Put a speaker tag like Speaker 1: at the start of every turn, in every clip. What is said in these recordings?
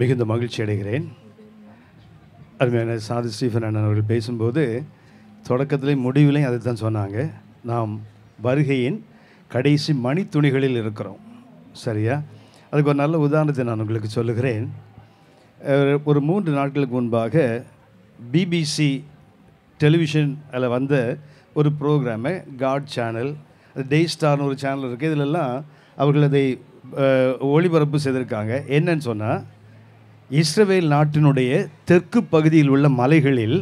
Speaker 1: மிகுந்த மகிழ்ச்சி அடைகிறேன் அருமையான சாதி ஸ்டீஃபன் அண்ணன் அவர்கள் பேசும்போது தொடக்கத்திலையும் முடிவிலையும் அதை தான் சொன்னாங்க நாம் வருகையின் கடைசி மணி துணிகளில் இருக்கிறோம் சரியா அதுக்கு ஒரு நல்ல உதாரணத்தை நான் உங்களுக்கு சொல்லுகிறேன் ஒரு மூன்று நாட்களுக்கு முன்பாக பிபிசி டெலிவிஷன் அதில் வந்த ஒரு ப்ரோக்ராமை காட் சேனல் டே ஸ்டார்னு ஒரு சேனல் இருக்குது இதிலெல்லாம் அவர்கள் அதை ஒளிபரப்பு செய்திருக்காங்க என்னன்னு சொன்னால் இஸ்ரவேல் நாட்டினுடைய தெற்கு பகுதியில் உள்ள மலைகளில்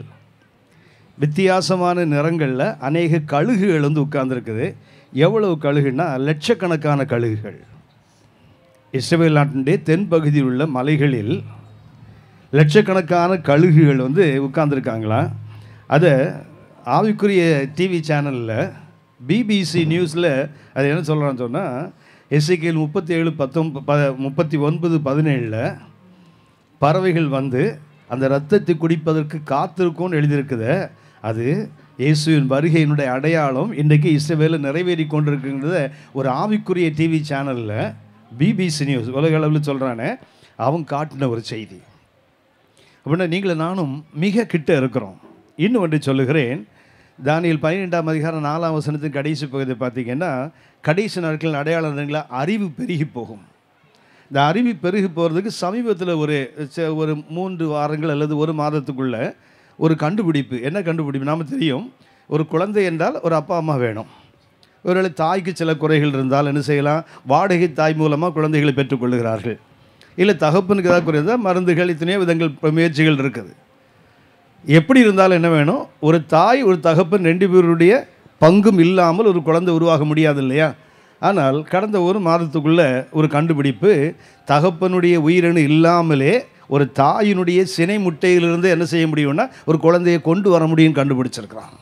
Speaker 1: வித்தியாசமான நிறங்களில் அநேக கழுகுகள் வந்து உட்கார்ந்துருக்குது எவ்வளவு கழுகுன்னா லட்சக்கணக்கான கழுகுகள் இஸ்ரவேல் நாட்டினுடைய தென்பகுதியில் உள்ள மலைகளில் லட்சக்கணக்கான கழுகுகள் வந்து உட்கார்ந்துருக்காங்களா அதை ஆவிக்குரிய டிவி சேனலில் பிபிசி நியூஸில் அது என்ன சொல்கிறான்னு சொன்னால் எஸ்ஐகேல் முப்பத்தி ஏழு பத்தொம்ப முப்பத்தி ஒன்பது பதினேழில் பறவைகள் வந்து அந்த ரத்தத்தை குடிப்பதற்கு காத்திருக்கும்னு எழுதியிருக்குது அது இயேசுவின் வருகையினுடைய அடையாளம் இன்றைக்கு இஸ்ரேவேல நிறைவேறி கொண்டிருக்குங்கிறத ஒரு ஆவிக்குரிய டிவி சேனலில் பிபிசி நியூஸ் உலக அளவில் சொல்கிறானே அவங்க காட்டின ஒரு செய்தி அப்படின்னா நீங்களும் நானும் மிக கிட்ட இருக்கிறோம் இன்னும் ஒன்று சொல்லுகிறேன் தானியல் பன்னிரெண்டாம் அதிகாரம் நாலாம் வசனத்தின் கடைசி பகுதியை பார்த்தீங்கன்னா கடைசி நாட்களில் அடையாளங்களா அறிவு பெருகி போகும் இந்த அருவி பெருகி போகிறதுக்கு சமீபத்தில் ஒரு ஒரு மூன்று வாரங்கள் அல்லது ஒரு மாதத்துக்குள்ளே ஒரு கண்டுபிடிப்பு என்ன கண்டுபிடிப்பு நாம் தெரியும் ஒரு குழந்தை என்றால் ஒரு அப்பா அம்மா வேணும் ஒருவேளை தாய்க்கு சில குறைகள் இருந்தால் என்ன செய்யலாம் வாடகை தாய் மூலமாக குழந்தைகளை பெற்றுக்கொள்கிறார்கள் இல்லை தகப்பனுக்கு ஏதாவது குறைந்தால் மருந்துகள் இத்தனையோ விதங்கள் முயற்சிகள் இருக்குது எப்படி இருந்தாலும் என்ன வேணும் ஒரு தாய் ஒரு தகப்பன் ரெண்டு பேருடைய பங்கும் இல்லாமல் ஒரு குழந்தை உருவாக முடியாது இல்லையா ஆனால் கடந்த ஒரு மாதத்துக்குள்ளே ஒரு கண்டுபிடிப்பு தகப்பனுடைய உயிரணு இல்லாமலே ஒரு தாயினுடைய சினை முட்டையிலிருந்து என்ன செய்ய முடியும்னா ஒரு குழந்தையை கொண்டு வர முடியும்னு கண்டுபிடிச்சிருக்கிறான்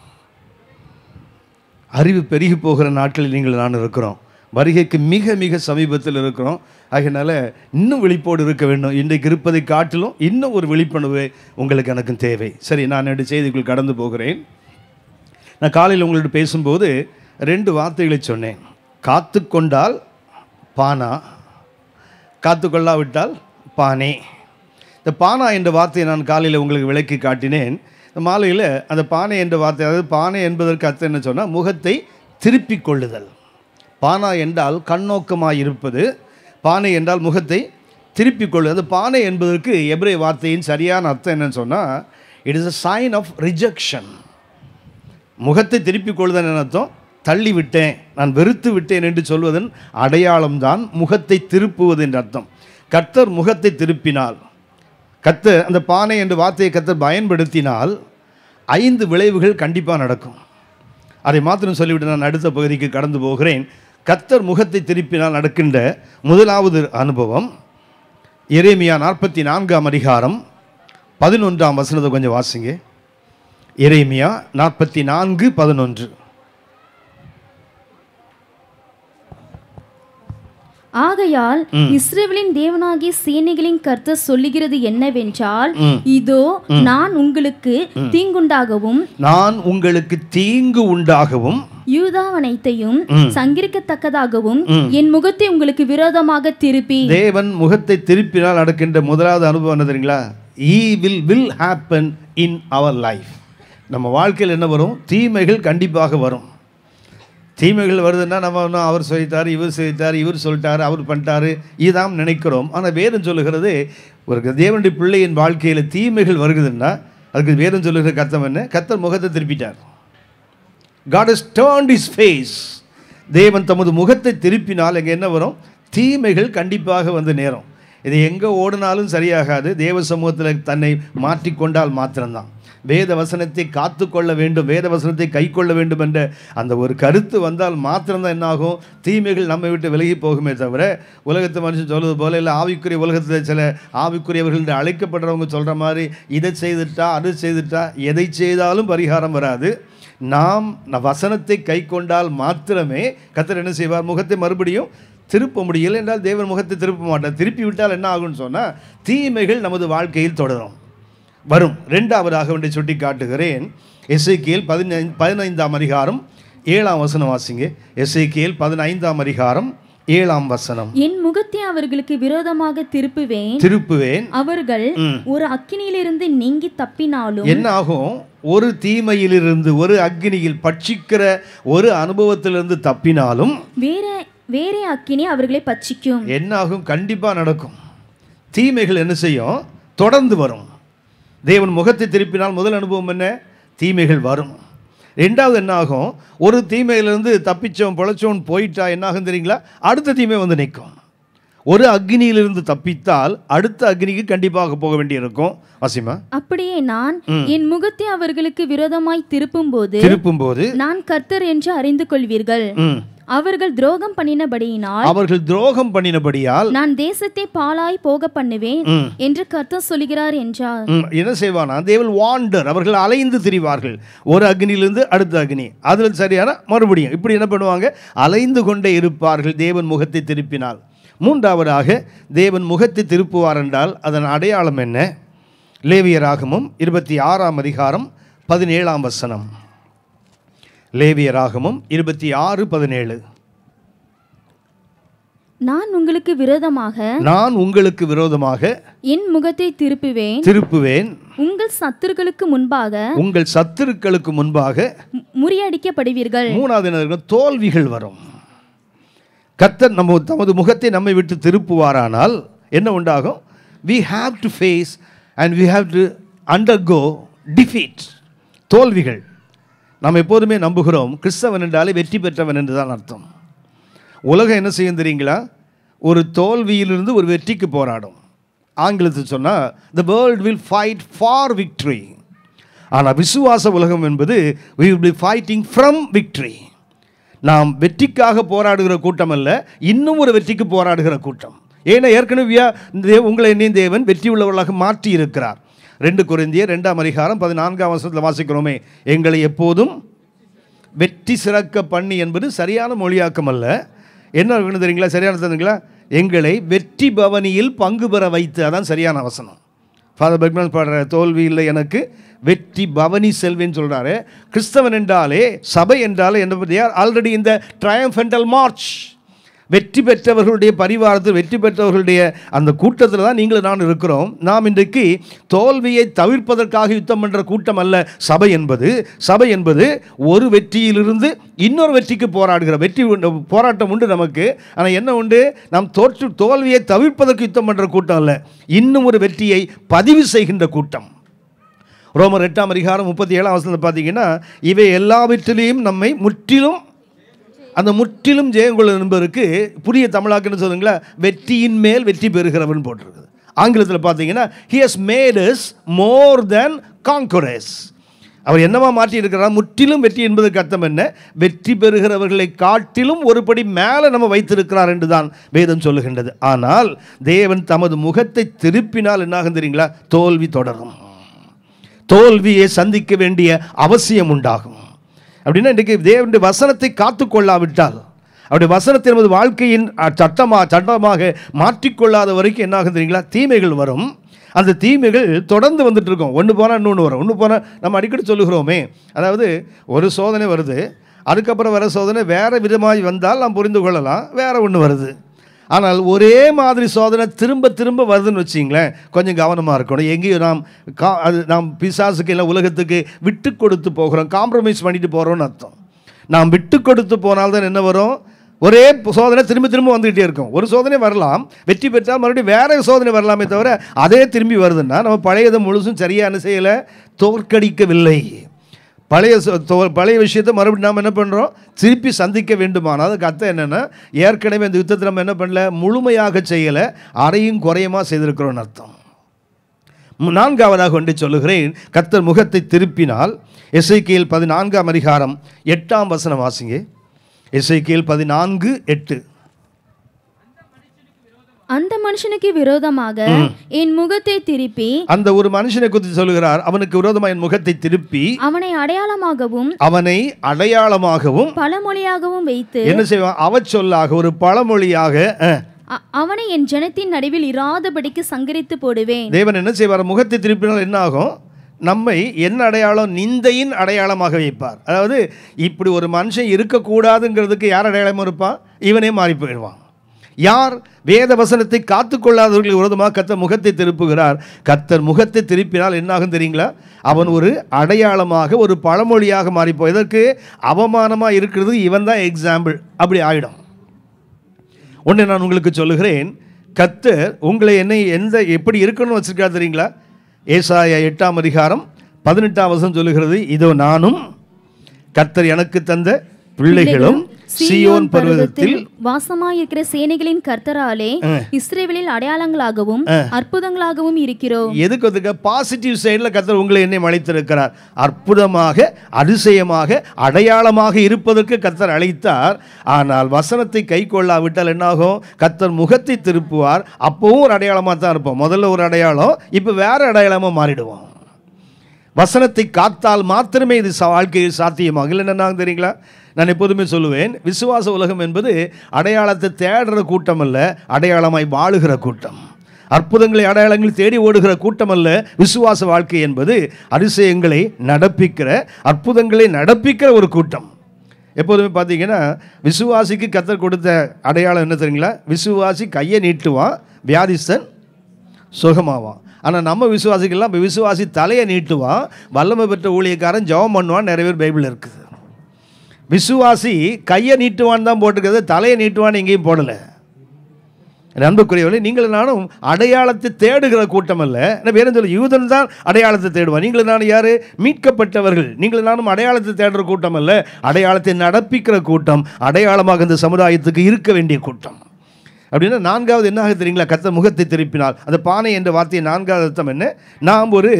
Speaker 1: அறிவு பெருகி போகிற நாட்களில் நீங்கள் நான் இருக்கிறோம் வருகைக்கு மிக மிக சமீபத்தில் இருக்கிறோம் அதனால் இன்னும் விழிப்போடு இருக்க வேண்டும் இன்றைக்கு இருப்பதை காட்டிலும் இன்னும் ஒரு விழிப்புணர்வு உங்களுக்கு எனக்கும் தேவை சரி நான் ரெண்டு செய்திக்குள் கடந்து போகிறேன் நான் காலையில் உங்கள்கிட்ட பேசும்போது ரெண்டு வார்த்தைகளை சொன்னேன் காத்து கொண்டால் பானா காத்து கொள்ளாவிட்டால் பானே இந்த பானா என்ற வார்த்தையை நான் காலையில் உங்களுக்கு விளக்கி காட்டினேன் இந்த மாலையில் அந்த பானை என்ற வார்த்தை அதாவது பானை என்பதற்கு அர்த்தம் என்ன சொன்னால் முகத்தை திருப்பிக் கொள்ளுதல் பானா என்றால் கண்ணோக்கமாக இருப்பது பானை என்றால் முகத்தை திருப்பிக் கொள்ளுது அந்த பானை என்பதற்கு எப்ரே வார்த்தையின் சரியான அர்த்தம் என்னன்னு சொன்னால் it is a sign of rejection முகத்தை திருப்பிக் கொள்ளுதல் அர்த்தம் தள்ளிவிட்டேன் நான் வெறுத்து விட்டேன் என்று சொல்வதன் அடையாளம்தான் முகத்தை திருப்புவது என்று அர்த்தம் கர்த்தர் முகத்தை திருப்பினால் கத்தர் அந்த பானை என்ற வார்த்தையை கத்தர் பயன்படுத்தினால் ஐந்து விளைவுகள் கண்டிப்பாக நடக்கும் அதை மாத்திரம் சொல்லிவிட்டு நான் அடுத்த பகுதிக்கு கடந்து போகிறேன் கத்தர் முகத்தை திருப்பினால் நடக்கின்ற முதலாவது அனுபவம் இறைமையா நாற்பத்தி நான்காம் அதிகாரம் பதினொன்றாம் வசனத்தை கொஞ்சம் வாசிங்க இறைமையா நாற்பத்தி நான்கு பதினொன்று
Speaker 2: ஆகையால் இஸ்ரேலின் தேவனாகிய சேனைகளின் கருத்து சொல்லுகிறது என்னவென்றால் இதோ நான் உங்களுக்கு தீங்குண்டாகவும்
Speaker 1: நான் உங்களுக்கு தீங்கு உண்டாகவும்
Speaker 2: யூதாவனைத்தையும் சங்கரிக்கத்தக்கதாகவும் என் முகத்தை உங்களுக்கு விரோதமாக திருப்பி தேவன்
Speaker 1: முகத்தை திருப்பினால் நடக்கின்ற முதலாவது அனுபவம் என்ன தெரியுங்களா ஈ will will happen in our life நம்ம வாழ்க்கையில் என்ன வரும் தீமைகள் கண்டிப்பாக வரும் தீமைகள் வருதுன்னா நம்ம ஒன்றும் அவர் சொல்லித்தார் இவர் செய்தார் இவர் சொல்லிட்டார் அவர் பண்ணிட்டாரு இதுதான் நினைக்கிறோம் ஆனால் வேதம் சொல்லுகிறது ஒரு தேவனுடைய பிள்ளையின் வாழ்க்கையில் தீமைகள் வருகுதுன்னா அதுக்கு வேதம் சொல்லுகிற கத்தம் என்ன கத்தர் முகத்தை திருப்பிட்டார் God is turned his face தேவன் தமது முகத்தை திருப்பினால் எங்கே என்ன வரும் தீமைகள் கண்டிப்பாக வந்து நேரும் இது எங்கே ஓடினாலும் சரியாகாது தேவ சமூகத்தில் தன்னை மாற்றிக்கொண்டால் மாத்திரம்தான் வேத வசனத்தை காத்து கொள்ள வேண்டும் வேத வசனத்தை கை கொள்ள வேண்டும் என்ற அந்த ஒரு கருத்து வந்தால் மாத்திரம்தான் என்னாகும் தீமைகள் நம்மை விட்டு விலகி போகுமே தவிர உலகத்து மனுஷன் சொல்வது போல இல்லை ஆவிக்குரிய உலகத்தில் சில ஆவிக்குரியவர்கள் என்று அழைக்கப்படுறவங்க சொல்கிற மாதிரி இதை செய்துட்டா அது செய்துட்டா எதை செய்தாலும் பரிகாரம் வராது நாம் வசனத்தை கை கொண்டால் மாத்திரமே கத்தர் என்ன செய்வார் முகத்தை மறுபடியும் திருப்ப முடியலை என்றால் தேவன் முகத்தை திருப்ப மாட்டார் திருப்பி விட்டால் என்ன ஆகும்னு சொன்னால் தீமைகள் நமது வாழ்க்கையில் தொடரும் வரும் ரெண்டாவதாக ஒன்றை சுட்டி காட்டுகிறேன் எஸ்ஐகேல் பதினைந்து பதினைந்தாம் அதிகாரம் ஏழாம் வசனம் வாசிங்க எஸ்ஐகேல் பதினைந்தாம் அதிகாரம் ஏழாம் வசனம்
Speaker 2: என் முகத்தை அவர்களுக்கு விரோதமாக திருப்புவேன் திருப்புவேன் அவர்கள் ஒரு அக்கினியிலிருந்து நீங்கி தப்பினாலும் என்ன
Speaker 1: ஆகும் ஒரு தீமையிலிருந்து ஒரு அக்னியில் பட்சிக்கிற ஒரு அனுபவத்திலிருந்து தப்பினாலும்
Speaker 2: வேற வேற அக்கினி அவர்களை பட்சிக்கும்
Speaker 1: என்ன ஆகும் கண்டிப்பாக நடக்கும் தீமைகள் என்ன செய்யும் தொடர்ந்து வரும் தேவன் முகத்தை திருப்பினால் முதல் அனுபவம் என்ன தீமைகள் வரும் ரெண்டாவது என்னாகும் ஒரு தீமையிலேருந்து தப்பிச்சவன் பொழைச்சவன் போயிட்டா என்னாகும் தெரியுங்களா அடுத்த தீமை வந்து நிற்கும் ஒரு அக்னியிலிருந்து தப்பித்தால் அடுத்த அக்னிக்கு கண்டிப்பாக போக வேண்டியிருக்கும் வசிமா
Speaker 2: அப்படியே நான் என் முகத்தை அவர்களுக்கு விரோதமாய் திருப்பும் போது திருப்பும் போது நான் கர்த்தர் என்று அறிந்து கொள்வீர்கள் அவர்கள் துரோகம் பண்ணினபடியினால் அவர்கள்
Speaker 1: துரோகம் பண்ணினபடியால்
Speaker 2: நான் தேசத்தை பாலாய் போக பண்ணுவேன் என்று கர்த்தர் சொல்கிறார் என்றார்
Speaker 1: என்ன செய்வானா தேவல் வாண்டர் அவர்கள் அலைந்து திரிவார்கள் ஒரு அக்னியிலிருந்து அடுத்த அக்னி அதில் சரியான மறுபடியும் இப்படி என்ன பண்ணுவாங்க அலைந்து கொண்டே இருப்பார்கள் தேவன் முகத்தை திருப்பினால் மூன்றாவதாக தேவன் முகத்தை திருப்புவார் என்றால் அதன் அடையாளம் என்ன லேவியராகமும் இருபத்தி ஆறாம் அதிகாரம் பதினேழாம் வசனம் லேவியராகமும் இருபத்தி ஆறு பதினேழு
Speaker 2: நான் உங்களுக்கு விரோதமாக நான்
Speaker 1: உங்களுக்கு விரோதமாக
Speaker 2: என் முகத்தை திருப்புவேன் திருப்புவேன் உங்கள் சத்துருக்களுக்கு முன்பாக
Speaker 1: உங்கள் சத்துருக்களுக்கு முன்பாக
Speaker 2: முறியடிக்கப்படுவீர்கள்
Speaker 1: மூணாவது தோல்விகள் வரும் கத்தர் நம்ம தமது முகத்தை நம்மை விட்டு திருப்புவாரானால் என்ன உண்டாகும் we have to face and we have to undergo defeat தோல்விகள் நாம் எப்போதுமே நம்புகிறோம் கிறிஸ்தவன் என்றாலே வெற்றி பெற்றவன் என்று தான் அர்த்தம் உலகம் என்ன செய்யும் தெரியுங்களா ஒரு தோல்வியிலிருந்து ஒரு வெற்றிக்கு போராடும் ஆங்கிலத்தில் சொன்னால் the world will fight for victory ஆனால் விசுவாச உலகம் என்பது we will be fighting from victory நாம் வெற்றிக்காக போராடுகிற கூட்டம் அல்ல இன்னும் ஒரு வெற்றிக்கு போராடுகிற கூட்டம் ஏன்னா ஏற்கனவே உங்களை எண்ணி தேவன் வெற்றி உள்ளவர்களாக மாற்றி இருக்கிறார் ரெண்டு குறைந்திய ரெண்டாம் அதிகாரம் பதினான்காம் வருஷத்தில் வாசிக்கிறோமே எங்களை எப்போதும் வெற்றி சிறக்க பண்ணி என்பது சரியான மொழியாக்கம் அல்ல என்ன வேணும் தெரியுங்களா சரியான தெரியுங்களா எங்களை வெற்றி பவனியில் பங்கு பெற வைத்து அதான் சரியான அவசனம் ஃபாதர் பெக்மன் பாடுற தோல்வி இல்லை எனக்கு வெற்றி பவனி செல்வின்னு சொல்கிறாரு கிறிஸ்தவன் என்றாலே சபை என்றாலே என்ன பற்றியா ஆல்ரெடி இந்த ட்ரயம்ஃபென்டல் மார்ச் வெற்றி பெற்றவர்களுடைய பரிவாரத்தில் வெற்றி பெற்றவர்களுடைய அந்த கூட்டத்தில் தான் நீங்களும் நான் இருக்கிறோம் நாம் இன்றைக்கு தோல்வியை தவிர்ப்பதற்காக யுத்தம் பண்ணுற கூட்டம் அல்ல சபை என்பது சபை என்பது ஒரு வெற்றியிலிருந்து இன்னொரு வெற்றிக்கு போராடுகிற வெற்றி போராட்டம் உண்டு நமக்கு ஆனால் என்ன உண்டு நாம் தோற்று தோல்வியை தவிர்ப்பதற்கு யுத்தம் பண்ணுற கூட்டம் அல்ல இன்னும் ஒரு வெற்றியை பதிவு செய்கின்ற கூட்டம் ரோமர் எட்டாம் அதிகாரம் முப்பத்தி ஏழாம் வசனத்தில் பார்த்தீங்கன்னா இவை எல்லாவற்றிலையும் நம்மை முற்றிலும் அந்த முற்றிலும் ஜெயங்குளன் என்பவருக்கு புதிய தமிழாக்குன்னு சொல்லுங்களா வெற்றியின் மேல் வெற்றி பெறுகிறவன் போட்டிருக்குது ஆங்கிலத்தில் பார்த்தீங்கன்னா he has made us more than conquerors அவர் என்னவா மாற்றி இருக்கிறார் முற்றிலும் வெற்றி என்பதற்கு அர்த்தம் என்ன வெற்றி பெறுகிறவர்களை காட்டிலும் ஒருபடி மேலே நம்ம வைத்திருக்கிறார் என்று தான் வேதம் சொல்லுகின்றது ஆனால் தேவன் தமது முகத்தை திருப்பினால் என்னாகும் தெரியுங்களா தோல்வி தொடரும் தோல்வியை சந்திக்க வேண்டிய அவசியம் உண்டாகும் அப்படின்னா இன்றைக்கு தேவனுடைய வசனத்தை காத்து கொள்ளாவிட்டால் அப்படி வசனத்தை நமது வாழ்க்கையின் சட்டமாக சட்டமாக மாற்றிக்கொள்ளாத வரைக்கும் என்ன ஆகும் தெரியுங்களா தீமைகள் வரும் அந்த தீமைகள் தொடர்ந்து வந்துட்டு இருக்கோம் ஒன்று போனால் இன்னொன்று வரும் ஒன்று போனால் நம்ம அடிக்கடி சொல்லுகிறோமே அதாவது ஒரு சோதனை வருது அதுக்கப்புறம் வர சோதனை வேறு விதமாக வந்தால் நாம் புரிந்து கொள்ளலாம் வேறு ஒன்று வருது ஆனால் ஒரே மாதிரி சோதனை திரும்ப திரும்ப வருதுன்னு வச்சிங்களேன் கொஞ்சம் கவனமாக இருக்கணும் எங்கேயும் நாம் கா அது நாம் பிசாசுக்கு இல்லை உலகத்துக்கு விட்டு கொடுத்து போகிறோம் காம்ப்ரமைஸ் பண்ணிட்டு போகிறோன்னு அர்த்தம் நாம் விட்டு கொடுத்து போனால்தான் என்ன வரும் ஒரே சோதனை திரும்ப திரும்ப வந்துக்கிட்டே இருக்கும் ஒரு சோதனை வரலாம் வெற்றி பெற்றால் மறுபடியும் வேற சோதனை வரலாமே தவிர அதே திரும்பி வருதுன்னா நம்ம பழையதை முழுசும் சரியான செயலை தோற்கடிக்கவில்லை பழைய பழைய விஷயத்தை மறுபடியும் நாம் என்ன பண்ணுறோம் திருப்பி சந்திக்க வேண்டுமானால் அதுக்கு அர்த்தம் என்னென்னா ஏற்கனவே இந்த யுத்தத்தை நம்ம என்ன பண்ணல முழுமையாக செய்யலை அறையும் குறையமாக செய்திருக்கிறோன்னு அர்த்தம் நான்காவதாக ஒன்று சொல்லுகிறேன் கத்தர் முகத்தை திருப்பினால் எஸ்ஐக்கியில் பதினான்காம் அதிகாரம் எட்டாம் வசனம் வாசிங்க எஸ்ஐக்கியில் பதினான்கு எட்டு
Speaker 2: அந்த மனுஷனுக்கு விரோதமாக என் முகத்தை திருப்பி
Speaker 1: அந்த ஒரு மனுஷனை குறித்து சொல்கிறார் அவனுக்கு விரோதமாக என் முகத்தை திருப்பி
Speaker 2: அவனை அடையாளமாகவும்
Speaker 1: அவனை அடையாளமாகவும்
Speaker 2: பழமொழியாகவும் வைத்து என்ன
Speaker 1: செய்வான் அவச்சொல்லாக ஒரு பழமொழியாக
Speaker 2: அவனை என் ஜனத்தின் நடுவில் இராதபடிக்கு சங்கரித்து போடுவேன்
Speaker 1: தேவன் என்ன செய்வார் முகத்தை திருப்பினால் என்ன ஆகும் நம்மை என்ன அடையாளம் நிந்தையின் அடையாளமாக வைப்பார் அதாவது இப்படி ஒரு மனுஷன் இருக்கக்கூடாதுங்கிறதுக்கு யார் அடையாளமாக இருப்பான் இவனே மாறி போயிடுவான் யார் வேத வசனத்தை காத்துக்கொள்ளாதவர்களுக்கு விரோதமாக கத்தர் முகத்தை திருப்புகிறார் கத்தர் முகத்தை திருப்பினால் என்னாகும் தெரியுங்களா அவன் ஒரு அடையாளமாக ஒரு பழமொழியாக மாறிப்போம் இதற்கு அவமானமாக இருக்கிறது இவன் தான் எக்ஸாம்பிள் அப்படி ஆகிடும் ஒன்று நான் உங்களுக்கு சொல்லுகிறேன் கத்தர் உங்களை என்னை எந்த எப்படி இருக்கணும்னு வச்சுருக்கா தெரியுங்களா ஏசாய எட்டாம் அதிகாரம் பதினெட்டாம் வசம் சொல்லுகிறது இதோ நானும் கத்தர் எனக்கு தந்த பிள்ளைகளும் சியோன் பர்வதத்தில்
Speaker 2: வாசமாயிருக்கிற சேனைகளின் கர்த்தராலே இஸ்ரேவேலில் அடையாளங்களாகவும் அற்புதங்களாகவும் இருக்கிறோம்
Speaker 1: எதுக்கு அதுக்கு பாசிட்டிவ் சைடில் கர்த்தர் உங்களை என்னை அழைத்திருக்கிறார் அற்புதமாக அதிசயமாக அடையாளமாக இருப்பதற்கு கர்த்தர் அழைத்தார் ஆனால் வசனத்தை கை கொள்ளாவிட்டால் என்னாகும் கர்த்தர் முகத்தை திருப்புவார் அப்போவும் ஒரு அடையாளமாக தான் இருப்போம் முதல்ல ஒரு அடையாளம் இப்போ வேற அடையாளமாக மாறிடுவோம் வசனத்தை காத்தால் மாத்திரமே இது வாழ்க்கையில் சாத்தியமாகும் இல்லைன்னா தெரியுங்களா நான் எப்போதுமே சொல்லுவேன் விசுவாச உலகம் என்பது அடையாளத்தை தேடுற கூட்டம் அல்ல அடையாளமாய் வாழுகிற கூட்டம் அற்புதங்களை அடையாளங்களை தேடி ஓடுகிற கூட்டம் அல்ல விசுவாச வாழ்க்கை என்பது அதிசயங்களை நடப்பிக்கிற அற்புதங்களை நடப்பிக்கிற ஒரு கூட்டம் எப்போதுமே பார்த்தீங்கன்னா விசுவாசிக்கு கத்தர் கொடுத்த அடையாளம் என்ன தெரியுங்களா விசுவாசி கையை நீட்டுவான் வியாதிஸ்தன் சுகமாவான் ஆனால் நம்ம விசுவாசிக்கலாம் இப்போ விசுவாசி தலையை நீட்டுவான் வல்லமை பெற்ற ஊழியக்காரன் ஜெபம் பண்ணுவான் நிறைய பேர் பைபிள் இருக்குது விசுவாசி கையை நீட்டுவான் தான் போட்டுருக்கிறது தலையை நீட்டுவான்னு எங்கேயும் போடலை அன்புக்குரியவர்களே நீங்கள் நானும் அடையாளத்தை தேடுகிற கூட்டம் அல்ல என்ன வேறு சொல்லி யூதன் தான் அடையாளத்தை தேடுவான் நீங்கள் நானும் யார் மீட்கப்பட்டவர்கள் நீங்கள் நானும் அடையாளத்தை தேடுற கூட்டம் அல்ல அடையாளத்தை நடப்பிக்கிற கூட்டம் அடையாளமாக இந்த சமுதாயத்துக்கு இருக்க வேண்டிய கூட்டம் அப்படின்னா நான்காவது என்ன தெரியுங்களா கத்த முகத்தை திருப்பினால் அந்த பானை என்ற வார்த்தையை நான்காவது அர்த்தம் என்ன நாம் ஒரு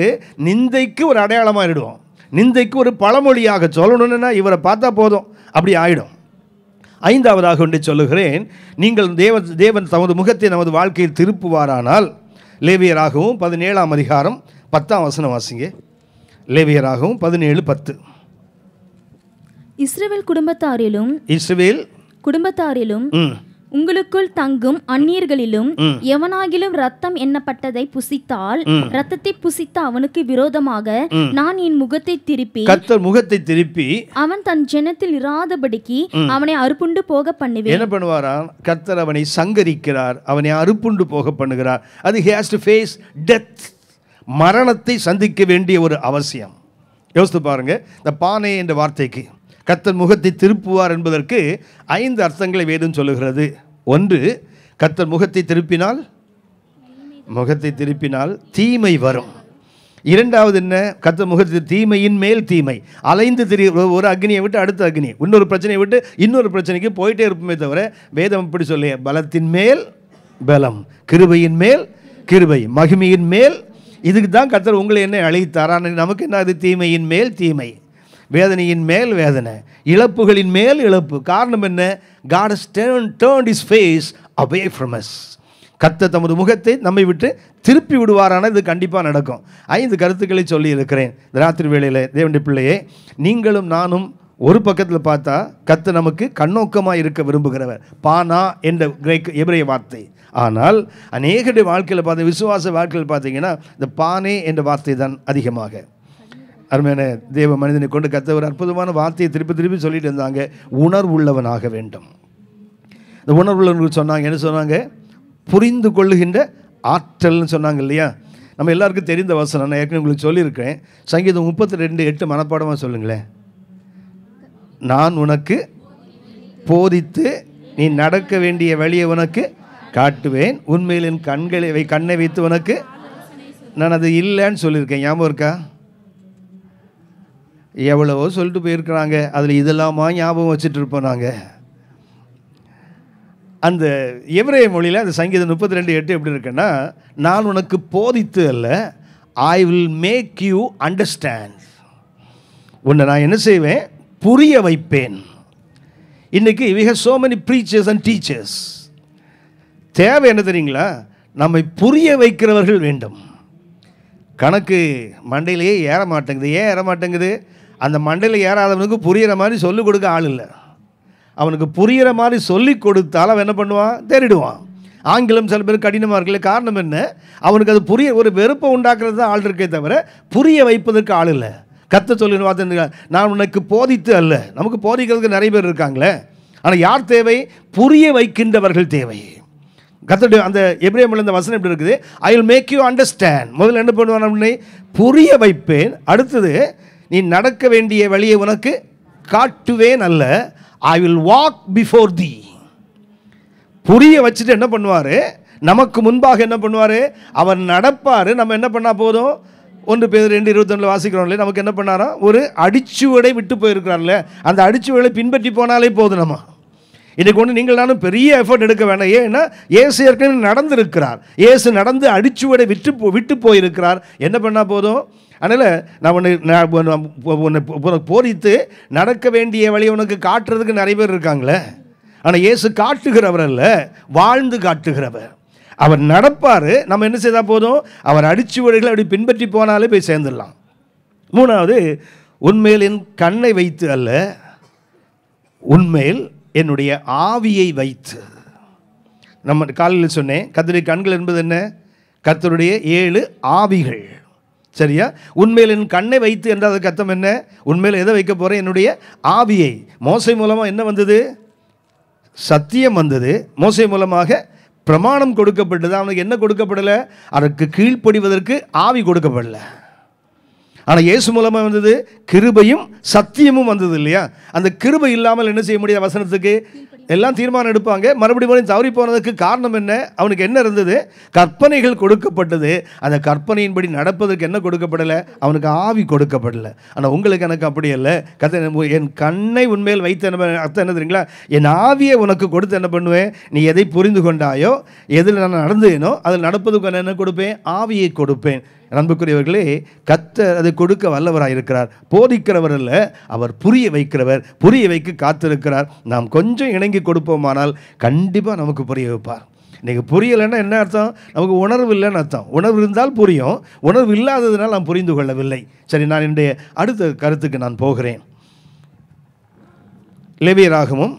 Speaker 1: நிந்தைக்கு ஒரு அடையாளமாக ஆகிடுவோம் நிந்தைக்கு ஒரு பழமொழியாக சொல்லணும்னா இவரை பார்த்தா போதும் அப்படி ஆகிடும் ஐந்தாவதாக ஒன்று சொல்லுகிறேன் நீங்கள் தேவ தேவன் தமது முகத்தை நமது வாழ்க்கையில் திருப்புவாரானால் லேவியராகவும் பதினேழாம் அதிகாரம் பத்தாம் வசனம் வாசிங்க லேவியராகவும் பதினேழு பத்து
Speaker 2: இஸ்ரேல் குடும்பத்தாரிலும் இஸ்ரேல் குடும்பத்தாரிலும் உங்களுக்குள் தங்கும் அந்நியர்களிலும் எவனாகிலும் ரத்தம் எண்ணப்பட்டதை புசித்தால் ரத்தத்தை புசித்த அவனுக்கு விரோதமாக நான் என் முகத்தை திருப்பி கர்த்தர்
Speaker 1: முகத்தை திருப்பி
Speaker 2: அவன் தன் ஜனத்தில் இராதபடிக்கு அவனை அறுப்புண்டு போக பண்ணுவேன் என்ன
Speaker 1: பண்ணுவாராம் கத்தர் அவனை சங்கரிக்கிறார் அவனை அறுப்புண்டு போக பண்ணுகிறார் அது ஹேஸ் டு ஃபேஸ் டெத் மரணத்தை சந்திக்க வேண்டிய ஒரு அவசியம் யோசித்து பாருங்க இந்த பானை என்ற வார்த்தைக்கு கத்தன் முகத்தை திருப்புவார் என்பதற்கு ஐந்து அர்த்தங்களை வேதம் சொல்லுகிறது ஒன்று கத்தர் முகத்தை திருப்பினால் முகத்தை திருப்பினால் தீமை வரும் இரண்டாவது என்ன கத்த முகத்தில் தீமையின் மேல் தீமை அலைந்து திரி ஒரு அக்னியை விட்டு அடுத்த அக்னி இன்னொரு பிரச்சனையை விட்டு இன்னொரு பிரச்சனைக்கு போயிட்டே இருப்போமே தவிர வேதம் இப்படி சொல்லி பலத்தின் மேல் பலம் கிருபையின் மேல் கிருபை மகிமையின் மேல் இதுக்கு தான் கத்தர் உங்களை என்ன அழைத்தாரான் நமக்கு என்ன அது தீமையின் மேல் தீமை வேதனையின் மேல் வேதனை இழப்புகளின் மேல் இழப்பு காரணம் என்ன God has turn turn his face away from us கத்த தமது முகத்தை நம்மை விட்டு திருப்பி விடுவாரான இது கண்டிப்பாக நடக்கும் ஐந்து கருத்துக்களை சொல்லி இருக்கிறேன் இந்த ராத்திரி வேளையில் தேவண்டி பிள்ளையே நீங்களும் நானும் ஒரு பக்கத்தில் பார்த்தா கத்து நமக்கு கண்ணோக்கமாக இருக்க விரும்புகிறவர் பானா என்ற கிரேக் எபிரைய வார்த்தை ஆனால் அநேகடி வாழ்க்கையில் பார்த்தீங்க விசுவாச வாழ்க்கையில் பார்த்தீங்கன்னா இந்த பானே என்ற வார்த்தை தான் அதிகமாக அருமையான தேவ மனிதனை கொண்டு கத்த ஒரு அற்புதமான வார்த்தையை திருப்பி திருப்பி சொல்லிட்டு இருந்தாங்க உணர்வுள்ளவனாக வேண்டும் இந்த உணர்வுள்ளவர்கள் சொன்னாங்க என்ன சொன்னாங்க புரிந்து கொள்ளுகின்ற ஆற்றல்னு சொன்னாங்க இல்லையா நம்ம எல்லாருக்கும் தெரிந்த வசனம் நான் ஏற்கனவே உங்களுக்கு சொல்லியிருக்கேன் சங்கீதம் முப்பத்தி ரெண்டு எட்டு மனப்பாடமாக சொல்லுங்களேன் நான் உனக்கு போதித்து நீ நடக்க வேண்டிய வழியை உனக்கு காட்டுவேன் உண்மையில் என் கண்களை கண்ணை வைத்து உனக்கு நான் அது இல்லைன்னு சொல்லியிருக்கேன் ஞாபகம் இருக்கா எவ்வளவோ சொல்லிட்டு போயிருக்கிறாங்க அதில் இதெல்லாமா ஞாபகம் வச்சுட்டு இருப்போம் நாங்கள் அந்த எவரைய மொழியில் அந்த சங்கீதம் முப்பத்தி ரெண்டு எட்டு எப்படி இருக்குன்னா நான் உனக்கு போதித்து அல்ல I will make you understand உன்னை நான் என்ன செய்வேன் புரிய வைப்பேன் இன்னைக்கு we have so many preachers and teachers தேவை என்ன தெரியுங்களா நம்மை புரிய வைக்கிறவர்கள் வேண்டும் கணக்கு மண்டையிலேயே ஏற மாட்டேங்குது ஏன் ஏற மாட்டேங்குது அந்த மண்டையில் ஏறாதவனுக்கு புரிகிற மாதிரி சொல்லிக் கொடுக்க ஆள் இல்லை அவனுக்கு புரிகிற மாதிரி சொல்லி கொடுத்தால் அவன் என்ன பண்ணுவான் தேறிடுவான் ஆங்கிலம் சில பேர் கடினமாக இருக்குல்ல காரணம் என்ன அவனுக்கு அது புரிய ஒரு வெறுப்பை உண்டாக்குறது தான் ஆள் இருக்கே தவிர புரிய வைப்பதற்கு ஆள் இல்லை கத்த சொல்லி பார்த்து நான் உனக்கு போதித்து அல்ல நமக்கு போதிக்கிறதுக்கு நிறைய பேர் இருக்காங்களே ஆனால் யார் தேவை புரிய வைக்கின்றவர்கள் தேவை கத்தடி அந்த எப்ரேமில் இந்த வசனம் எப்படி இருக்குது I will make you understand முதல்ல என்ன பண்ணுவான் அப்படின்னு புரிய வைப்பேன் அடுத்தது நீ நடக்க வேண்டிய வழியை உனக்கு காட்டுவேன் அல்ல I will walk before the புரிய வச்சுட்டு என்ன பண்ணுவார் நமக்கு முன்பாக என்ன பண்ணுவார் அவர் நடப்பார் நம்ம என்ன பண்ணால் போதும் ஒன்று பேர் ரெண்டு இருபத்தொன்னில் வாசிக்கிறோம் இல்லையா நமக்கு என்ன பண்ணாரோ ஒரு அடிச்சுவடை விட்டு போயிருக்கிறார்ல அந்த அடிச்சுவடை பின்பற்றி போனாலே போதும் நம்ம இன்றைக்கு ஒன்று நீங்கள் நானும் பெரிய எஃபர்ட் எடுக்க வேண்டாம் ஏன்னா ஏசு ஏற்கனவே நடந்திருக்கிறார் ஏசு நடந்து அடிச்சுவடை விட்டு போ விட்டு போயிருக்கிறார் என்ன பண்ணால் போதும் அதனால் நான் ஒன்று உன்னை போரித்து நடக்க வேண்டிய வழி உனக்கு காட்டுறதுக்கு நிறைய பேர் இருக்காங்களே ஆனால் இயேசு காட்டுகிறவர் அல்ல வாழ்ந்து காட்டுகிறவர் அவர் நடப்பார் நம்ம என்ன செய்தால் போதும் அவர் அடிச்சு வழிகளை அப்படி பின்பற்றி போனாலே போய் சேர்ந்துடலாம் மூணாவது உண்மையில் என் கண்ணை வைத்து அல்ல உண்மையில் என்னுடைய ஆவியை வைத்து நம்ம காலையில் சொன்னேன் கத்திரி கண்கள் என்பது என்ன கத்தருடைய ஏழு ஆவிகள் சரியா உண்மையில் என் கண்ணை வைத்து என்ற அதுக்கு அர்த்தம் என்ன உண்மையில் எதை வைக்க போகிறேன் என்னுடைய ஆவியை மோசை மூலமாக என்ன வந்தது சத்தியம் வந்தது மோசை மூலமாக பிரமாணம் கொடுக்கப்பட்டது அவனுக்கு என்ன கொடுக்கப்படலை அதற்கு கீழ்ப்படிவதற்கு ஆவி கொடுக்கப்படலை ஆனால் இயேசு மூலமாக வந்தது கிருபையும் சத்தியமும் வந்தது இல்லையா அந்த கிருபை இல்லாமல் என்ன செய்ய முடியாது வசனத்துக்கு எல்லாம் தீர்மானம் எடுப்பாங்க மறுபடியும் தவறி போனதுக்கு காரணம் என்ன அவனுக்கு என்ன இருந்தது கற்பனைகள் கொடுக்கப்பட்டது அந்த கற்பனையின்படி நடப்பதற்கு என்ன கொடுக்கப்படலை அவனுக்கு ஆவி கொடுக்கப்படலை ஆனால் உங்களுக்கு எனக்கு அப்படி இல்லை கதை என் கண்ணை உண்மையில் வைத்து என்ன அர்த்தம் என்ன தெரியுங்களா என் ஆவியை உனக்கு கொடுத்து என்ன பண்ணுவேன் நீ எதை புரிந்து கொண்டாயோ எதில் நான் நடந்தேனோ அதில் நடப்பதுக்கு என்ன கொடுப்பேன் ஆவியை கொடுப்பேன் அன்புக்குரியவர்களே கத்தர் அது கொடுக்க வல்லவராக இருக்கிறார் போதிக்கிறவர் அல்ல அவர் புரிய வைக்கிறவர் புரிய வைக்க காத்திருக்கிறார் நாம் கொஞ்சம் இணங்கி கொடுப்போமானால் கண்டிப்பாக நமக்கு புரிய வைப்பார் இன்றைக்கி புரியலைன்னா என்ன அர்த்தம் நமக்கு உணர்வு இல்லைன்னு அர்த்தம் உணர்வு இருந்தால் புரியும் உணர்வு இல்லாததுனால் நான் புரிந்து கொள்ளவில்லை சரி நான் என்னுடைய அடுத்த கருத்துக்கு நான் போகிறேன் லேவியராகமும்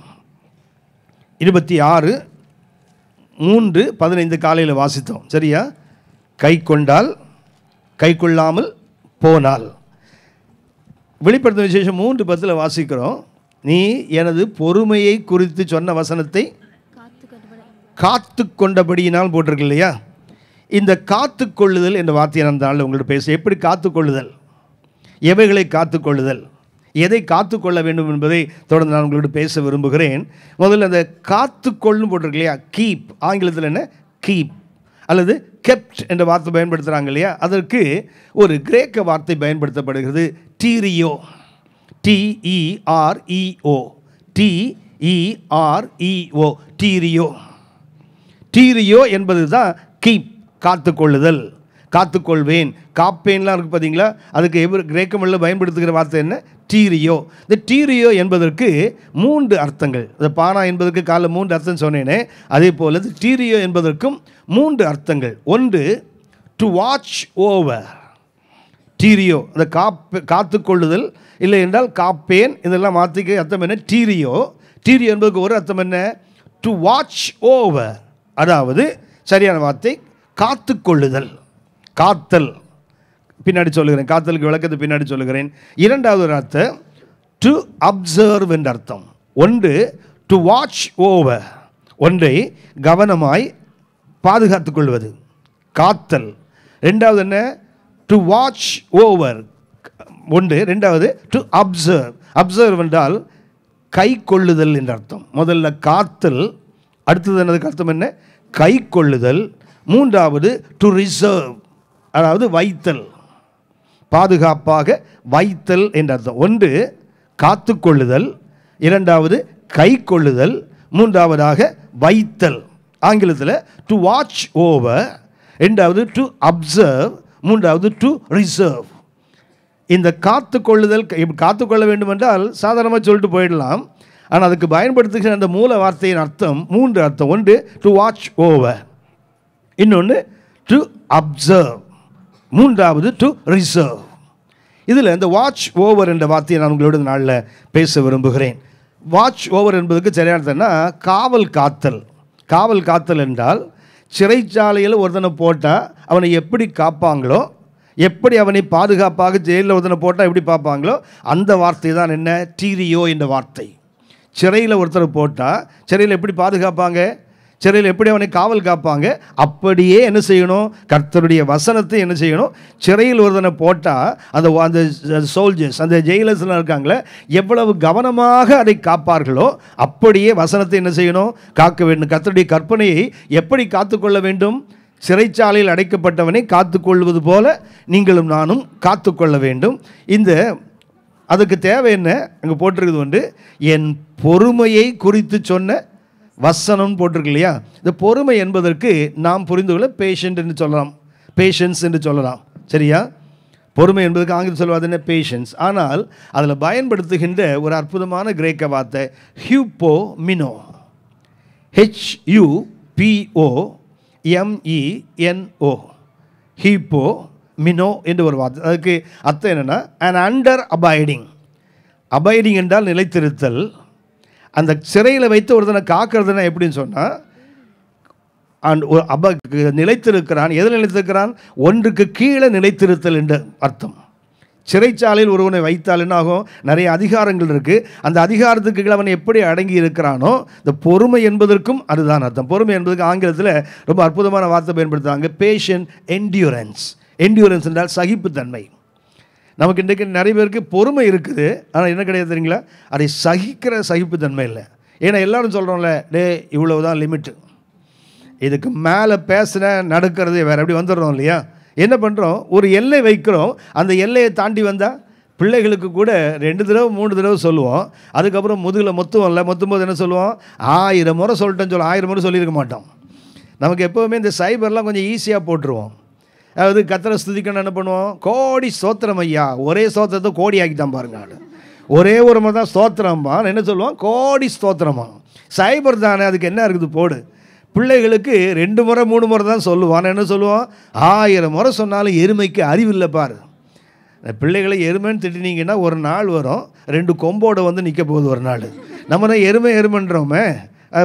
Speaker 1: இருபத்தி ஆறு மூன்று பதினைந்து காலையில் வாசித்தோம் சரியா கை கொண்டால் கை கொள்ளாமல் போனால் வெளிப்படுத்த விசேஷம் மூன்று பத்தில் வாசிக்கிறோம் நீ எனது பொறுமையை குறித்து சொன்ன வசனத்தை காத்து கொண்டபடியினால் போட்டிருக்கு இல்லையா இந்த காத்து கொள்ளுதல் என்ற வார்த்தையை நான் நாளில் உங்கள்கிட்ட பேச எப்படி காத்து கொள்ளுதல் எவைகளை காத்து கொள்ளுதல் எதை காத்து கொள்ள வேண்டும் என்பதை தொடர்ந்து நான் உங்கள்கிட்ட பேச விரும்புகிறேன் முதல்ல அந்த காத்து கொள்ளும் போட்டிருக்கு இல்லையா கீப் ஆங்கிலத்தில் என்ன கீப் அல்லது கெப்ட் என்ற வார்த்தை பயன்படுத்துகிறாங்க இல்லையா அதற்கு ஒரு கிரேக்க வார்த்தை பயன்படுத்தப்படுகிறது டீரியோ டிஇஆர்இஓ டிஇஆர்இஓ டீரியோ டீரியோ என்பது தான் கீப் காத்துக்கொள்ளுதல் காத்துக்கொள்வேன் காப்பேன்லாம் இருக்குது பார்த்தீங்களா அதுக்கு எவ்வளோ கிரேக்கமிழில் பயன்படுத்துகிற வார்த்தை என்ன டீரியோ இந்த டீரியோ என்பதற்கு மூன்று அர்த்தங்கள் இந்த பானா என்பதற்கு காலை மூன்று அர்த்தம் சொன்னேனே அதே போல் இந்த டீரியோ என்பதற்கும் மூன்று அர்த்தங்கள் ஒன்று டு வாட்ச் ஓவர் டீரியோ அந்த காப்பு காத்துக்கொள்ளுதல் இல்லை என்றால் காப்பேன் இதெல்லாம் மாற்றிக்க அர்த்தம் என்ன டீரியோ டீரியோ என்பதுக்கு ஒரு அர்த்தம் என்ன டு வாட்ச் ஓவர் அதாவது சரியான வார்த்தை காத்துக்கொள்ளுதல் காத்தல் பின்னாடி சொல்லுகிறேன் காத்தலுக்கு விளக்கத்தை பின்னாடி சொல்லுகிறேன் இரண்டாவது ஒரு அர்த்தம் டு அப்சர்வ் என்ற அர்த்தம் ஒன்று டு வாட்ச் ஓவர் ஒன்றை கவனமாய் பாதுகாத்து கொள்வது காத்தல் ரெண்டாவது என்ன டு வாட்ச் ஓவர் ஒன்று ரெண்டாவது டு அப்சர்வ் அப்சர்வ் என்றால் கை கொள்ளுதல் என்ற அர்த்தம் முதல்ல காத்தல் அடுத்தது என்னதுக்கு அர்த்தம் என்ன கை கொள்ளுதல் மூன்றாவது டு ரிசர்வ் அதாவது வைத்தல் பாதுகாப்பாக வைத்தல் என்ற அர்த்தம் ஒன்று காத்து கொள்ளுதல் இரண்டாவது கை கொள்ளுதல் மூன்றாவதாக வைத்தல் ஆங்கிலத்தில் டு வாட்ச் ஓவர் ரெண்டாவது டு அப்சர்வ் மூன்றாவது டு ரிசர்வ் இந்த காத்து கொள்ளுதல் காத்து கொள்ள வேண்டும் என்றால் சாதாரணமாக சொல்லிட்டு போயிடலாம் ஆனால் அதுக்கு பயன்படுத்துகிற அந்த மூல வார்த்தையின் அர்த்தம் மூன்று அர்த்தம் ஒன்று டு வாட்ச் ஓவர் இன்னொன்று டு அப்சர்வ் மூன்றாவது டு ரிசர்வ் இதில் இந்த வாட்ச் ஓவர் என்ற வார்த்தையை நான் உங்களோட நாளில் பேச விரும்புகிறேன் வாட்ச் ஓவர் என்பதுக்கு சரியானதுன்னா காவல் காத்தல் காவல் காத்தல் என்றால் சிறைச்சாலையில் ஒருத்தனை போட்டால் அவனை எப்படி காப்பாங்களோ எப்படி அவனை பாதுகாப்பாக ஜெயிலில் ஒருத்தனை போட்டால் எப்படி பார்ப்பாங்களோ அந்த வார்த்தை தான் என்ன டீரியோ என்ற வார்த்தை சிறையில் ஒருத்தரை போட்டால் சிறையில் எப்படி பாதுகாப்பாங்க சிறையில் எப்படி அவனை காவல் காப்பாங்க அப்படியே என்ன செய்யணும் கர்த்தருடைய வசனத்தை என்ன செய்யணும் சிறையில் ஒருதனை போட்டால் அந்த அந்த சோல்ஜர்ஸ் அந்த ஜெயிலர்ஸ்லாம் இருக்காங்களே எவ்வளவு கவனமாக அதை காப்பார்களோ அப்படியே வசனத்தை என்ன செய்யணும் காக்க வேண்டும் கர்த்தருடைய கற்பனையை எப்படி காத்துக்கொள்ள வேண்டும் சிறைச்சாலையில் அடைக்கப்பட்டவனை காத்துக்கொள்வது போல நீங்களும் நானும் காத்துக்கொள்ள வேண்டும் இந்த அதுக்கு தேவை என்ன அங்கே போட்டிருக்குது வந்து என் பொறுமையை குறித்து சொன்ன வசனம்னு போட்டிருக்கு இல்லையா இந்த பொறுமை என்பதற்கு நாம் புரிந்து கொள்ள பேஷண்ட் என்று சொல்லலாம் பேஷன்ஸ் என்று சொல்லலாம் சரியா பொறுமை என்பதுக்கு ஆங்கிலம் சொல்வது என்ன பேஷன்ஸ் ஆனால் அதில் பயன்படுத்துகின்ற ஒரு அற்புதமான கிரேக்க வார்த்தை ஹியூப்போ மினோ ஹெச்யூ பிஓ எம்இஎன்ஓ ஹீப்போ மினோ என்று ஒரு வார்த்தை அதுக்கு அர்த்தம் என்னென்னா அண்ட் அண்டர் அபைடிங் அபைடிங் என்றால் நிலைத்திருத்தல் அந்த சிறையில் வைத்து ஒருத்தனை காக்கிறதுனா எப்படின்னு சொன்னால் அண்ட் ஒரு அப நிலைத்திருக்கிறான் எதில் நிலைத்திருக்கிறான் ஒன்றுக்கு கீழே நிலைத்திருத்தல் என்று அர்த்தம் சிறைச்சாலையில் ஒருவனை வைத்தால் என்ன ஆகும் நிறைய அதிகாரங்கள் இருக்குது அந்த அதிகாரத்துக்கு கீழே அவன் எப்படி அடங்கி இருக்கிறானோ இந்த பொறுமை என்பதற்கும் அதுதான் அர்த்தம் பொறுமை என்பதுக்கு ஆங்கிலத்தில் ரொம்ப அற்புதமான வார்த்தை பயன்படுத்துகிறாங்க பேஷன் என்டியூரன்ஸ் என்டியூரன்ஸ் என்றால் சகிப்புத்தன்மை நமக்கு இன்றைக்கு நிறைய பேருக்கு பொறுமை இருக்குது ஆனால் என்ன கிடையாது தெரியுங்களா அதை சகிக்கிற சகிப்பு தன்மை இல்லை ஏன்னா எல்லோரும் சொல்கிறோம்ல டே இவ்வளோ தான் லிமிட்டு இதுக்கு மேலே பேசின நடக்கிறது வேறு எப்படி வந்துடுறோம் இல்லையா என்ன பண்ணுறோம் ஒரு எல்லை வைக்கிறோம் அந்த எல்லையை தாண்டி வந்தால் பிள்ளைகளுக்கு கூட ரெண்டு தடவை மூணு தடவை சொல்லுவோம் அதுக்கப்புறம் முதுகில் மொத்தம்ல மொத்தும் போது என்ன சொல்லுவோம் ஆயிரம் முறை சொல்லிட்டேன்னு சொல்ல ஆயிரம் முறை சொல்லியிருக்க மாட்டோம் நமக்கு எப்போவுமே இந்த சைபர்லாம் கொஞ்சம் ஈஸியாக போட்டுருவோம் அதாவது கத்தரை ஸ்துதிக்கணும் என்ன பண்ணுவோம் கோடி சோத்திரம் ஐயா ஒரே சோத்திரத்தை கோடி தான் பாருங்க நான் ஒரே ஒரு முறை தான் ஸ்தோத்திரம்மா என்ன சொல்லுவோம் கோடி ஸ்தோத்திரமா சைபர் தானே அதுக்கு என்ன இருக்குது போடு பிள்ளைகளுக்கு ரெண்டு முறை மூணு முறை தான் சொல்லுவான் என்ன சொல்லுவான் ஆயிரம் முறை சொன்னாலும் எருமைக்கு அறிவில்லை பாரு பிள்ளைகளை எருமைன்னு திட்டினீங்கன்னா ஒரு நாள் வரும் ரெண்டு கொம்போடு வந்து நிற்க போகுது ஒரு நாள் நம்ம தான் எருமை எருமைன்றோமே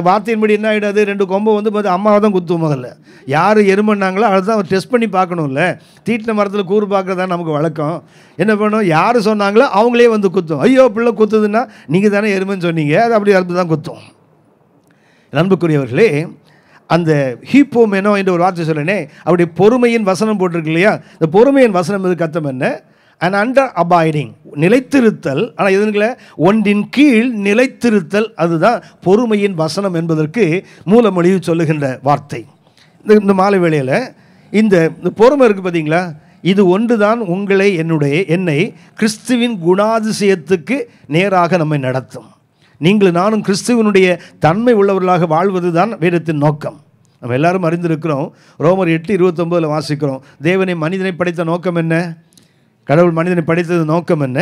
Speaker 1: வார்த்தையின்படி என்ன ஆகிடாது ரெண்டு கொம்பை வந்து பார்த்து அம்மாவை தான் குத்துவோம் முதல்ல யார் எருமன்னாங்களோ அதை தான் டெஸ்ட் பண்ணி பார்க்கணும்ல தீட்டின மரத்தில் கூறு பார்க்குறது தான் நமக்கு வழக்கம் என்ன பண்ணும் யார் சொன்னாங்களோ அவங்களே வந்து குத்தும் ஐயோ பிள்ளை குத்துதுன்னா நீங்கள் தானே எருமைன்னு சொன்னீங்க அது அப்படி அறுப்பு தான் குத்தும் நண்புக்குரியவர்களே அந்த ஹீப்போ மெனோ என்ற ஒரு வார்த்தை சொல்லணே அப்படி பொறுமையின் வசனம் போட்டிருக்கு இல்லையா இந்த பொறுமையின் வசனம் இது கத்தம் என்ன அண்ட் அண்டர் அபாய்டிங் நிலைத்திருத்தல் ஆனால் எதுங்கள ஒன்றின் கீழ் நிலைத்திருத்தல் அதுதான் பொறுமையின் வசனம் என்பதற்கு மூலமொழிவு சொல்லுகின்ற வார்த்தை இந்த இந்த மாலை வேளையில் இந்த பொறுமை இருக்குது பார்த்தீங்களா இது ஒன்று தான் உங்களை என்னுடைய என்னை கிறிஸ்துவின் குணாதிசயத்துக்கு நேராக நம்மை நடத்தும் நீங்கள் நானும் கிறிஸ்துவனுடைய தன்மை உள்ளவர்களாக வாழ்வது தான் வேதத்தின் நோக்கம் நம்ம எல்லாரும் அறிந்திருக்கிறோம் ரோமர் எட்டு இருபத்தொம்போதில் வாசிக்கிறோம் தேவனை மனிதனை படைத்த நோக்கம் என்ன கடவுள் மனிதனை படித்தது நோக்கம் என்ன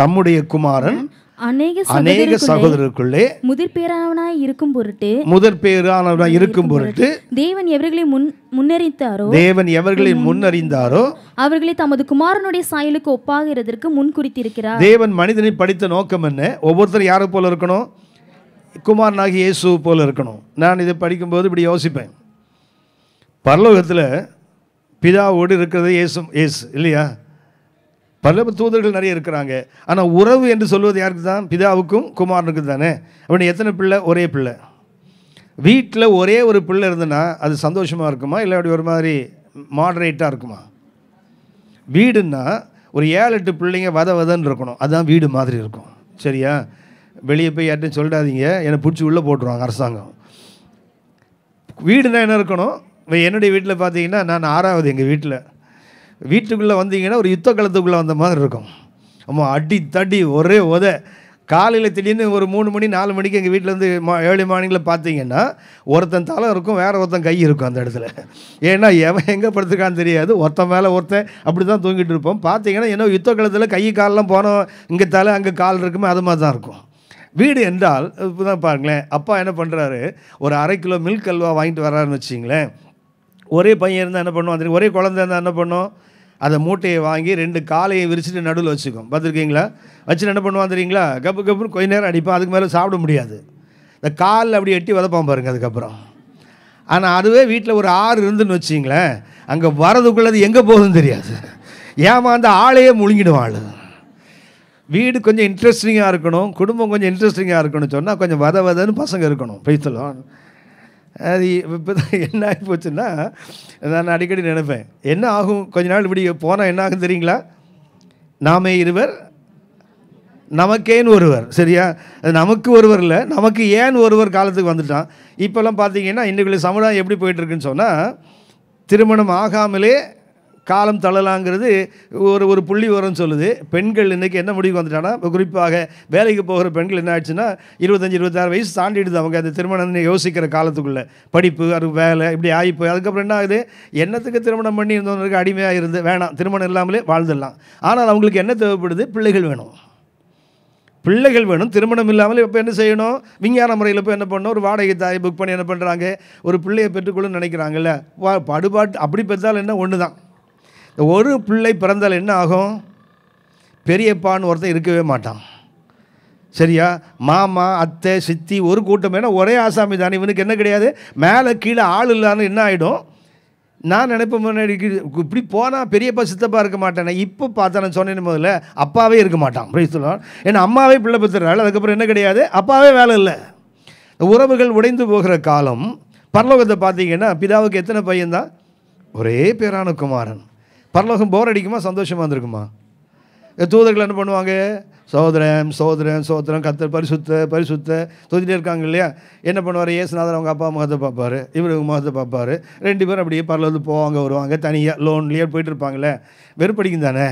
Speaker 1: தம்முடைய குமாரன்
Speaker 2: அநேக சகோதரருக்குள்ளே முதற் பேரானவனாய் இருக்கும் பொருட்டு
Speaker 1: முதற் பேரானவனாய் இருக்கும் பொருட்டு
Speaker 2: தேவன் எவர்களை முன் முன்னறிந்தாரோ தேவன்
Speaker 1: எவர்களை முன்னறிந்தாரோ
Speaker 2: அவர்களை தமது குமாரனுடைய சாயலுக்கு ஒப்பாகிறதற்கு முன் குறித்திருக்கிறார்
Speaker 1: தேவன் மனிதனை படித்த நோக்கம் என்ன ஒவ்வொருத்தரும் யாரை போல இருக்கணும் குமாரனாகி இயேசு போல இருக்கணும் நான் இதை படிக்கும்போது இப்படி யோசிப்பேன் பரலோகத்தில் பிதாவோடு இருக்கிறது இயேசு இயேசு இல்லையா பல தூதர்கள் நிறைய இருக்கிறாங்க ஆனால் உறவு என்று சொல்வது யாருக்கு தான் பிதாவுக்கும் குமாரனுக்கு தானே அப்படின்னு எத்தனை பிள்ளை ஒரே பிள்ளை வீட்டில் ஒரே ஒரு பிள்ளை இருந்ததுன்னா அது சந்தோஷமாக இருக்குமா இல்லை அப்படி ஒரு மாதிரி மாடரேட்டாக இருக்குமா வீடுன்னா ஒரு ஏழு எட்டு பிள்ளைங்க வத வதன்னு இருக்கணும் அதுதான் வீடு மாதிரி இருக்கும் சரியா வெளியே போய் யார்ட்டும் சொல்லிடாதீங்க என்னை பிடிச்சி உள்ளே போட்டுருவாங்க அரசாங்கம் வீடுனா என்ன இருக்கணும் என்னுடைய வீட்டில் பார்த்தீங்கன்னா நான் ஆறாவது எங்கள் வீட்டில் வீட்டுக்குள்ளே வந்தீங்கன்னா ஒரு யுத்த களத்துக்குள்ளே வந்த மாதிரி இருக்கும் ஆமாம் அடி தடி ஒரே உத காலையில் திடீர்னு ஒரு மூணு மணி நாலு மணிக்கு எங்கள் வீட்டில் வந்து மா ஏழு மார்னிங்கில் பார்த்தீங்கன்னா ஒருத்தன் தலை இருக்கும் வேறு ஒருத்தன் கை இருக்கும் அந்த இடத்துல ஏன்னா எவன் எங்கே படுத்துக்கான்னு தெரியாது ஒருத்தன் மேலே ஒருத்தன் அப்படி தான் தூங்கிட்டு இருப்போம் பார்த்தீங்கன்னா என்ன யுத்த காலத்தில் கை காலெலாம் போனோம் இங்கே தலை அங்கே கால் இருக்குமே அது மாதிரி தான் இருக்கும் வீடு என்றால் இப்போ தான் பாருங்களேன் அப்பா என்ன பண்ணுறாரு ஒரு அரை கிலோ மில்க் அல்வா வாங்கிட்டு வர்றாருன்னு வச்சிங்களேன் ஒரே பையன் இருந்தால் என்ன பண்ணுவோம் ஒரே குழந்தை இருந்தால் என்ன பண்ணும் அந்த மூட்டையை வாங்கி ரெண்டு காலையை விரிச்சிட்டு நடுவில் வச்சுக்கும் பார்த்துருக்கீங்களா வச்சு என்ன பண்ணுவான் தெரியுங்களா கப்பு கப்புன்னு கொஞ்ச நேரம் அடிப்பான் அதுக்கு மேலே சாப்பிட முடியாது இந்த காலில் அப்படி எட்டி வதப்பான் பாருங்கள் அதுக்கப்புறம் ஆனால் அதுவே வீட்டில் ஒரு ஆறு இருந்துன்னு வச்சிங்களேன் அங்கே வரதுக்குள்ளது எங்கே போகுதுன்னு தெரியாது அந்த ஆளையே முழுங்கிடுவாள் வீடு கொஞ்சம் இன்ட்ரெஸ்டிங்காக இருக்கணும் குடும்பம் கொஞ்சம் இன்ட்ரெஸ்டிங்காக இருக்கணும்னு சொன்னால் கொஞ்சம் வத வதன்னு பசங்க இருக்கணும் பைத்தலம் அது இப்போ என்ன ஆகி போச்சுன்னா நான் அடிக்கடி நினைப்பேன் என்ன ஆகும் கொஞ்ச நாள் இப்படி போனால் என்ன ஆகும் தெரியுங்களா நாமே இருவர் நமக்கேன்னு ஒருவர் சரியா நமக்கு ஒருவர் இல்லை நமக்கு ஏன் ஒருவர் காலத்துக்கு வந்துட்டான் இப்போல்லாம் பார்த்தீங்கன்னா இன்றைக்குள்ள சமுதாயம் எப்படி போயிட்டுருக்குன்னு சொன்னால் திருமணம் ஆகாமலே காலம் தள்ளலாங்கிறது ஒரு ஒரு புள்ளி வரும்னு சொல்லுது பெண்கள் இன்றைக்கி என்ன முடிவுக்கு வந்துட்டானா குறிப்பாக வேலைக்கு போகிற பெண்கள் என்ன ஆயிடுச்சுன்னா இருபத்தஞ்சி இருபத்தாறு வயசு தாண்டிடுது அவங்க அந்த திருமணம் யோசிக்கிற காலத்துக்குள்ளே படிப்பு அது வேலை இப்படி ஆயிப்பு அதுக்கப்புறம் என்ன ஆகுது என்னத்துக்கு திருமணம் பண்ணி இருந்தவங்களுக்கு அடிமையாக இருந்து வேணாம் திருமணம் இல்லாமலே வாழ்ந்துடலாம் ஆனால் அவங்களுக்கு என்ன தேவைப்படுது பிள்ளைகள் வேணும் பிள்ளைகள் வேணும் திருமணம் இல்லாமல் இப்போ என்ன செய்யணும் விஞ்ஞான முறையில் இப்போ என்ன பண்ணணும் ஒரு வாடகை தாய் புக் பண்ணி என்ன பண்ணுறாங்க ஒரு பிள்ளையை பெற்றுக்கொள்ளுன்னு நினைக்கிறாங்கல்ல பாடுபாட்டு அப்படி பெற்றாலும் என்ன ஒன்று தான் இந்த ஒரு பிள்ளை பிறந்தால் என்ன ஆகும் பெரியப்பான்னு ஒருத்தன் இருக்கவே மாட்டான் சரியா மாமா அத்தை சித்தி ஒரு கூட்டம் ஏன்னா ஒரே ஆசாமி தான் இவனுக்கு என்ன கிடையாது மேலே கீழே ஆள் இல்லைன்னு என்ன ஆகிடும் நான் நினைப்பேன் முன்னாடி இப்படி போனால் பெரியப்பா சித்தப்பா இருக்க மாட்டேன் இப்போ பார்த்தா நான் சொன்னேன் முதல்ல அப்பாவே இருக்க மாட்டான் அப்படி சொல்லுவான் ஏன்னா அம்மாவே பிள்ளை பெற்றுறாள் அதுக்கப்புறம் என்ன கிடையாது அப்பாவே வேலை இல்லை உறவுகள் உடைந்து போகிற காலம் பரலோகத்தை பார்த்தீங்கன்னா பிதாவுக்கு எத்தனை பையன்தான் ஒரே பேரான குமாரன் பரலோகம் போர் அடிக்குமா சந்தோஷமாக இருந்திருக்குமா தூதர்கள் என்ன பண்ணுவாங்க சோதரன் சோதரன் சோதரன் கத்தர் பரிசுத்த பரிசுத்த தொதிலே இருக்காங்க இல்லையா என்ன பண்ணுவார் ஏசுநாதர் அவங்க அப்பா முகத்தை பார்ப்பார் இவர் முகத்தை பார்ப்பாரு ரெண்டு பேரும் அப்படியே பரவாயில்ல போவாங்க வருவாங்க தனியாக லோன்லேயே போயிட்டு இருப்பாங்களே வெறுப்படிக்கும் தானே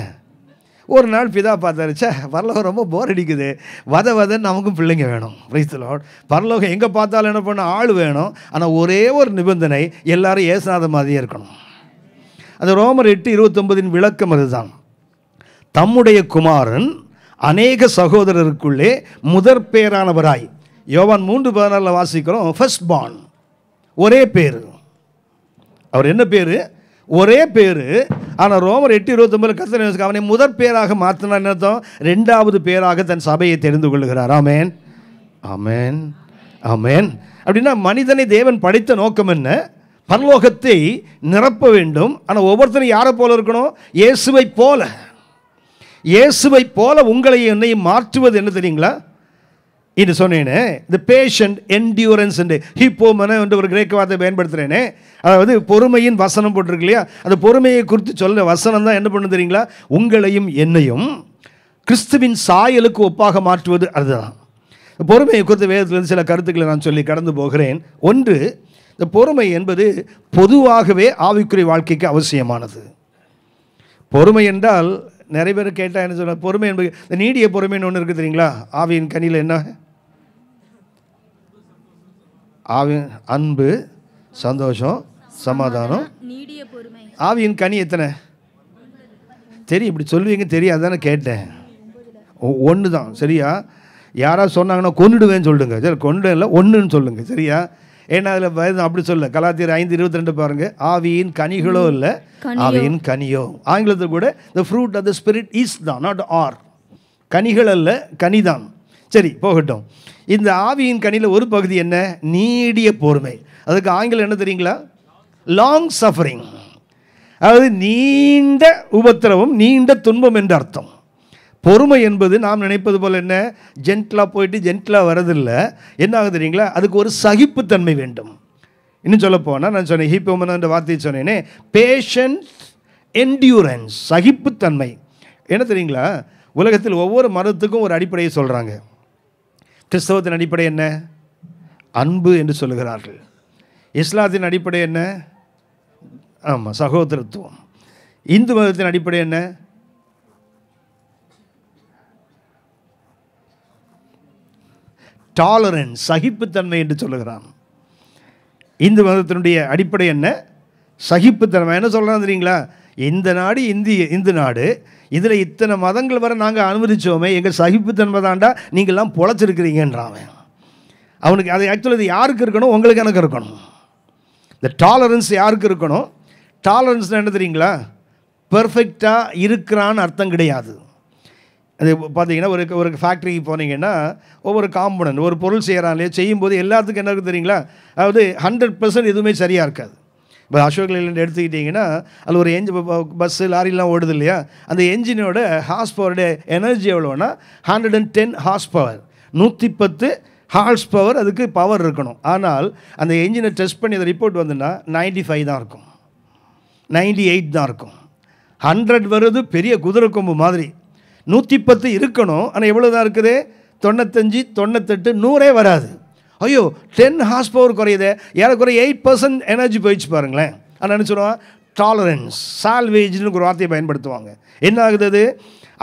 Speaker 1: ஒரு நாள் பிதா பார்த்தாரு சே பரலோகம் ரொம்ப போர் அடிக்குது வத வதன்னு நமக்கும் பிள்ளைங்க வேணும் ரைஸ்லாட் பரலோகம் எங்கே பார்த்தாலும் என்ன பண்ண ஆள் வேணும் ஆனால் ஒரே ஒரு நிபந்தனை எல்லோரும் ஏசுநாத மாதிரியே இருக்கணும் அந்த ரோமர் எட்டு இருபத்தொன்பதின் விளக்கம் அதுதான் தம்முடைய குமாரன் அநேக சகோதரருக்குள்ளே முதற் பேரானவராய் யோவான் மூன்று பதினாலில் வாசிக்கிறோம் ஃபர்ஸ்ட் பான் ஒரே பேர் அவர் என்ன பேர் ஒரே பேர் ஆனால் ரோமர் எட்டு இருபத்தொம்பது கத்தனை அவனை முதற் பேராக மாற்றினான் என்னத்தம் ரெண்டாவது பேராக தன் சபையை தெரிந்து கொள்கிறார் ஆமேன் ஆமேன் ஆமேன் அப்படின்னா மனிதனை தேவன் படைத்த நோக்கம் என்ன பரலோகத்தை நிரப்ப வேண்டும் ஆனால் ஒவ்வொருத்தரும் யாரை போல இருக்கணும் இயேசுவை போல இயேசுவை போல உங்களை என்னையும் மாற்றுவது என்ன தெரியுங்களா இது சொன்னேனே இந்த பேஷண்ட் என்டியூரன்ஸ் ஹிப்போமன என்று ஒரு கிரேக்க வார்த்தை பயன்படுத்துகிறேனே அதாவது பொறுமையின் வசனம் போட்டிருக்கு இல்லையா அந்த பொறுமையை குறித்து சொல்ல வசனம் தான் என்ன பண்ணு தெரியுங்களா உங்களையும் என்னையும் கிறிஸ்துவின் சாயலுக்கு ஒப்பாக மாற்றுவது அதுதான் பொறுமையை குறித்து வேதத்திலிருந்து சில கருத்துக்களை நான் சொல்லி கடந்து போகிறேன் ஒன்று இந்த பொறுமை என்பது பொதுவாகவே ஆவிக்குரிய வாழ்க்கைக்கு அவசியமானது பொறுமை என்றால் நிறைய பேர் கேட்டால் என்ன சொல்ல பொறுமை என்பது இந்த நீடிய பொறுமைன்னு ஒன்று இருக்குது தெரியுங்களா ஆவியின் கனியில் என்ன ஆவி அன்பு சந்தோஷம் சமாதானம் ஆவியின் கனி எத்தனை தெரியும் இப்படி சொல்லுவீங்க தெரியாதானே கேட்டேன் ஒன்று தான் சரியா யாராவது சொன்னாங்கன்னா கொண்டுடுவேன்னு சொல்லுங்க சரி கொண்டு இல்லை ஒன்றுன்னு சொல்லுங்கள் சரியா ஏன்னா அதில் அப்படி சொல்ல கலாத்தியர் ஐந்து இருபத்தி ரெண்டு பாருங்கள் ஆவியின் கனிகளோ இல்லை ஆவியின் கனியோ ஆங்கிலத்தில் கூட the fruit of the spirit is தான் நாட் ஆர் கனிகள் அல்ல கனிதான் சரி போகட்டும் இந்த ஆவியின் கனியில் ஒரு பகுதி என்ன நீடிய பொறுமை அதுக்கு ஆங்கிலம் என்ன தெரியுங்களா லாங் சஃபரிங் அதாவது நீண்ட உபத்திரவம் நீண்ட துன்பம் என்று அர்த்தம் பொறுமை என்பது நாம் நினைப்பது போல் என்ன ஜென்ட்லாக போயிட்டு ஜென்ட்லாக வரதில்லை என்ன ஆகுது தெரியுங்களா அதுக்கு ஒரு சகிப்புத்தன்மை வேண்டும் இன்னும் சொல்ல போனால் நான் சொன்னேன் ஹீப்போமன்ற வார்த்தையை சொன்னேனே பேஷன்ஸ் என்டியூரன்ஸ் சகிப்புத்தன்மை என்ன தெரியுங்களா உலகத்தில் ஒவ்வொரு மதத்துக்கும் ஒரு அடிப்படையை சொல்கிறாங்க கிறிஸ்தவத்தின் அடிப்படை என்ன அன்பு என்று சொல்லுகிறார்கள் இஸ்லாத்தின் அடிப்படை என்ன ஆமாம் சகோதரத்துவம் இந்து மதத்தின் அடிப்படை என்ன டாலரன்ஸ் சகிப்புத்தன்மை என்று சொல்லுகிறான் இந்து மதத்தினுடைய அடிப்படை என்ன சகிப்புத்தன்மை என்ன சொல்கிறான் தெரியுங்களா இந்த நாடு இந்திய இந்து நாடு இதில் இத்தனை மதங்கள் வர நாங்கள் அனுமதித்தோமே எங்கள் சகிப்புத்தன்மை தாண்டா நீங்கள்லாம் பொழைச்சிருக்கிறீங்கன்றான் அவனுக்கு அது ஆக்சுவலாக இது யாருக்கு இருக்கணும் உங்களுக்கு எனக்கு இருக்கணும் இந்த டாலரன்ஸ் யாருக்கு இருக்கணும் டாலரன்ஸ் என்ன தெரியுங்களா பெர்ஃபெக்டாக இருக்கிறான்னு அர்த்தம் கிடையாது அது பார்த்தீங்கன்னா ஒரு ஒரு ஃபேக்ட்ரிக்கு போனீங்கன்னா ஒவ்வொரு காம்பனன்ட் ஒரு பொருள் இல்லையா செய்யும்போது எல்லாத்துக்கும் என்ன இருக்குது தெரியுங்களா அதாவது ஹண்ட்ரட் பர்சன்ட் எதுவுமே சரியாக இருக்காது இப்போ அசோக் லேலண்ட் எடுத்துக்கிட்டிங்கன்னா அதில் ஒரு எஞ்சி பஸ்ஸு லாரிலாம் ஓடுது இல்லையா அந்த என்ஜினோட ஹார்ஸ் பவருடைய எனர்ஜி எவ்வளோன்னா hundred and ten horse power நூற்றி பத்து ஹார்ஸ் பவர் அதுக்கு பவர் இருக்கணும் ஆனால் அந்த என்ஜினை டெஸ்ட் பண்ணி அந்த ரிப்போர்ட் வந்துன்னா நைன்டி ஃபைவ் தான் இருக்கும் நைன்டி எயிட் தான் இருக்கும் ஹண்ட்ரட் வருது பெரிய குதிரை கொம்பு மாதிரி நூற்றி பத்து இருக்கணும் ஆனால் எவ்வளோ தான் இருக்குது தொண்ணூத்தஞ்சு தொண்ணூத்தெட்டு நூறே வராது ஐயோ டென் ஹார்ஸ் பவர் குறையுது ஏறக்குறைய எயிட் பர்சன்ட் எனர்ஜி போயிடுச்சு பாருங்களேன் ஆனால் என்ன சொல்லுவான் டாலரன்ஸ் சால்வேஜ்னு ஒரு வார்த்தையை பயன்படுத்துவாங்க என்ன ஆகுது அது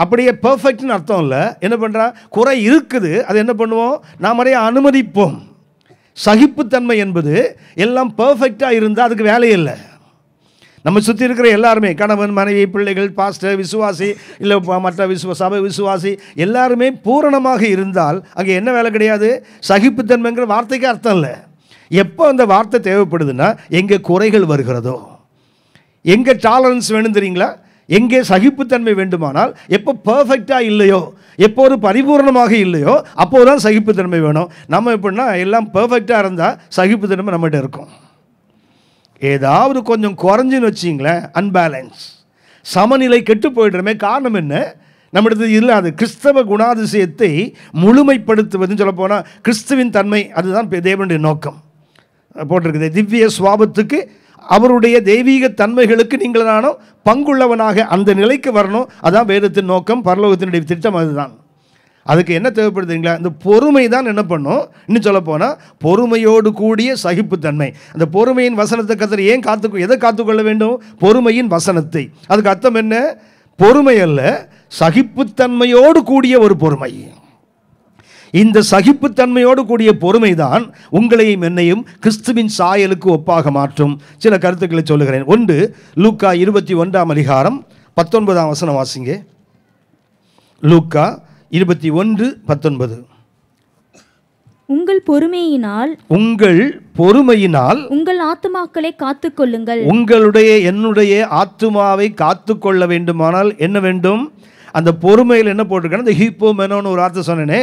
Speaker 1: அப்படியே பர்ஃபெக்ட்னு அர்த்தம் இல்லை என்ன பண்ணுறான் குறை இருக்குது அது என்ன பண்ணுவோம் நாம் நிறைய அனுமதிப்போம் சகிப்புத்தன்மை என்பது எல்லாம் பர்ஃபெக்டாக இருந்தால் அதுக்கு வேலையே இல்லை நம்ம சுற்றி இருக்கிற எல்லாருமே கணவன் மனைவி பிள்ளைகள் பாஸ்டர் விசுவாசி இல்லை மற்ற விசுவ சபை விசுவாசி எல்லாருமே பூரணமாக இருந்தால் அங்கே என்ன வேலை கிடையாது சகிப்புத்தன்மைங்கிற வார்த்தைக்கு அர்த்தம் இல்லை எப்போ அந்த வார்த்தை தேவைப்படுதுன்னா எங்கே குறைகள் வருகிறதோ எங்கே டாலரன்ஸ் வேணும் தெரியுங்களா எங்கே சகிப்புத்தன்மை வேண்டுமானால் எப்போ பர்ஃபெக்டாக இல்லையோ எப்போ ஒரு பரிபூர்ணமாக இல்லையோ அப்போது தான் சகிப்புத்தன்மை வேணும் நம்ம எப்படின்னா எல்லாம் பர்ஃபெக்டாக இருந்தால் சகிப்புத்தன்மை நம்மகிட்ட இருக்கும் ஏதாவது கொஞ்சம் குறைஞ்சின்னு வச்சிங்களேன் அன்பேலன்ஸ் சமநிலை கெட்டு போயிடுறமே காரணம் என்ன நம்மிடத்து இல்லாது கிறிஸ்தவ குணாதிசயத்தை முழுமைப்படுத்துவதுன்னு சொல்ல போனால் கிறிஸ்துவின் தன்மை அதுதான் தேவனுடைய நோக்கம் போட்டிருக்குது திவ்ய சுவாபத்துக்கு அவருடைய தெய்வீக தன்மைகளுக்கு நீங்கள் நானும் பங்குள்ளவனாக அந்த நிலைக்கு வரணும் அதான் வேதத்தின் நோக்கம் பரலோகத்தினுடைய திட்டம் அதுதான் அதுக்கு என்ன தேவைப்படுதுங்களா இந்த பொறுமை தான் என்ன பண்ணும் இன்னும் சொல்ல போனால் பொறுமையோடு கூடிய சகிப்புத்தன்மை அந்த பொறுமையின் வசனத்தை கத்தர் ஏன் காத்து எதை காத்துக்கொள்ள வேண்டும் பொறுமையின் வசனத்தை அதுக்கு அர்த்தம் என்ன பொறுமை அல்ல சகிப்புத்தன்மையோடு கூடிய ஒரு பொறுமை இந்த சகிப்புத்தன்மையோடு கூடிய பொறுமை தான் உங்களையும் என்னையும் கிறிஸ்துவின் சாயலுக்கு ஒப்பாக மாற்றும் சில கருத்துக்களை சொல்லுகிறேன் ஒன்று லூக்கா இருபத்தி ஒன்றாம் அதிகாரம் பத்தொன்பதாம் வசனம் வாசிங்க லூக்கா இருபத்தி ஒன்று பத்தொன்பது
Speaker 2: உங்கள் பொறுமையினால்
Speaker 1: உங்கள் பொறுமையினால்
Speaker 2: உங்கள் ஆத்துமாக்களை காத்து கொள்ளுங்கள்
Speaker 1: உங்களுடைய என்னுடைய ஆத்துமாவை காத்து கொள்ள வேண்டுமானால் என்ன வேண்டும் அந்த பொறுமையில் என்ன போட்டிருக்கேன் அந்த ஹீப்போ மெனோன்னு ஒரு வார்த்தை சொன்னேனே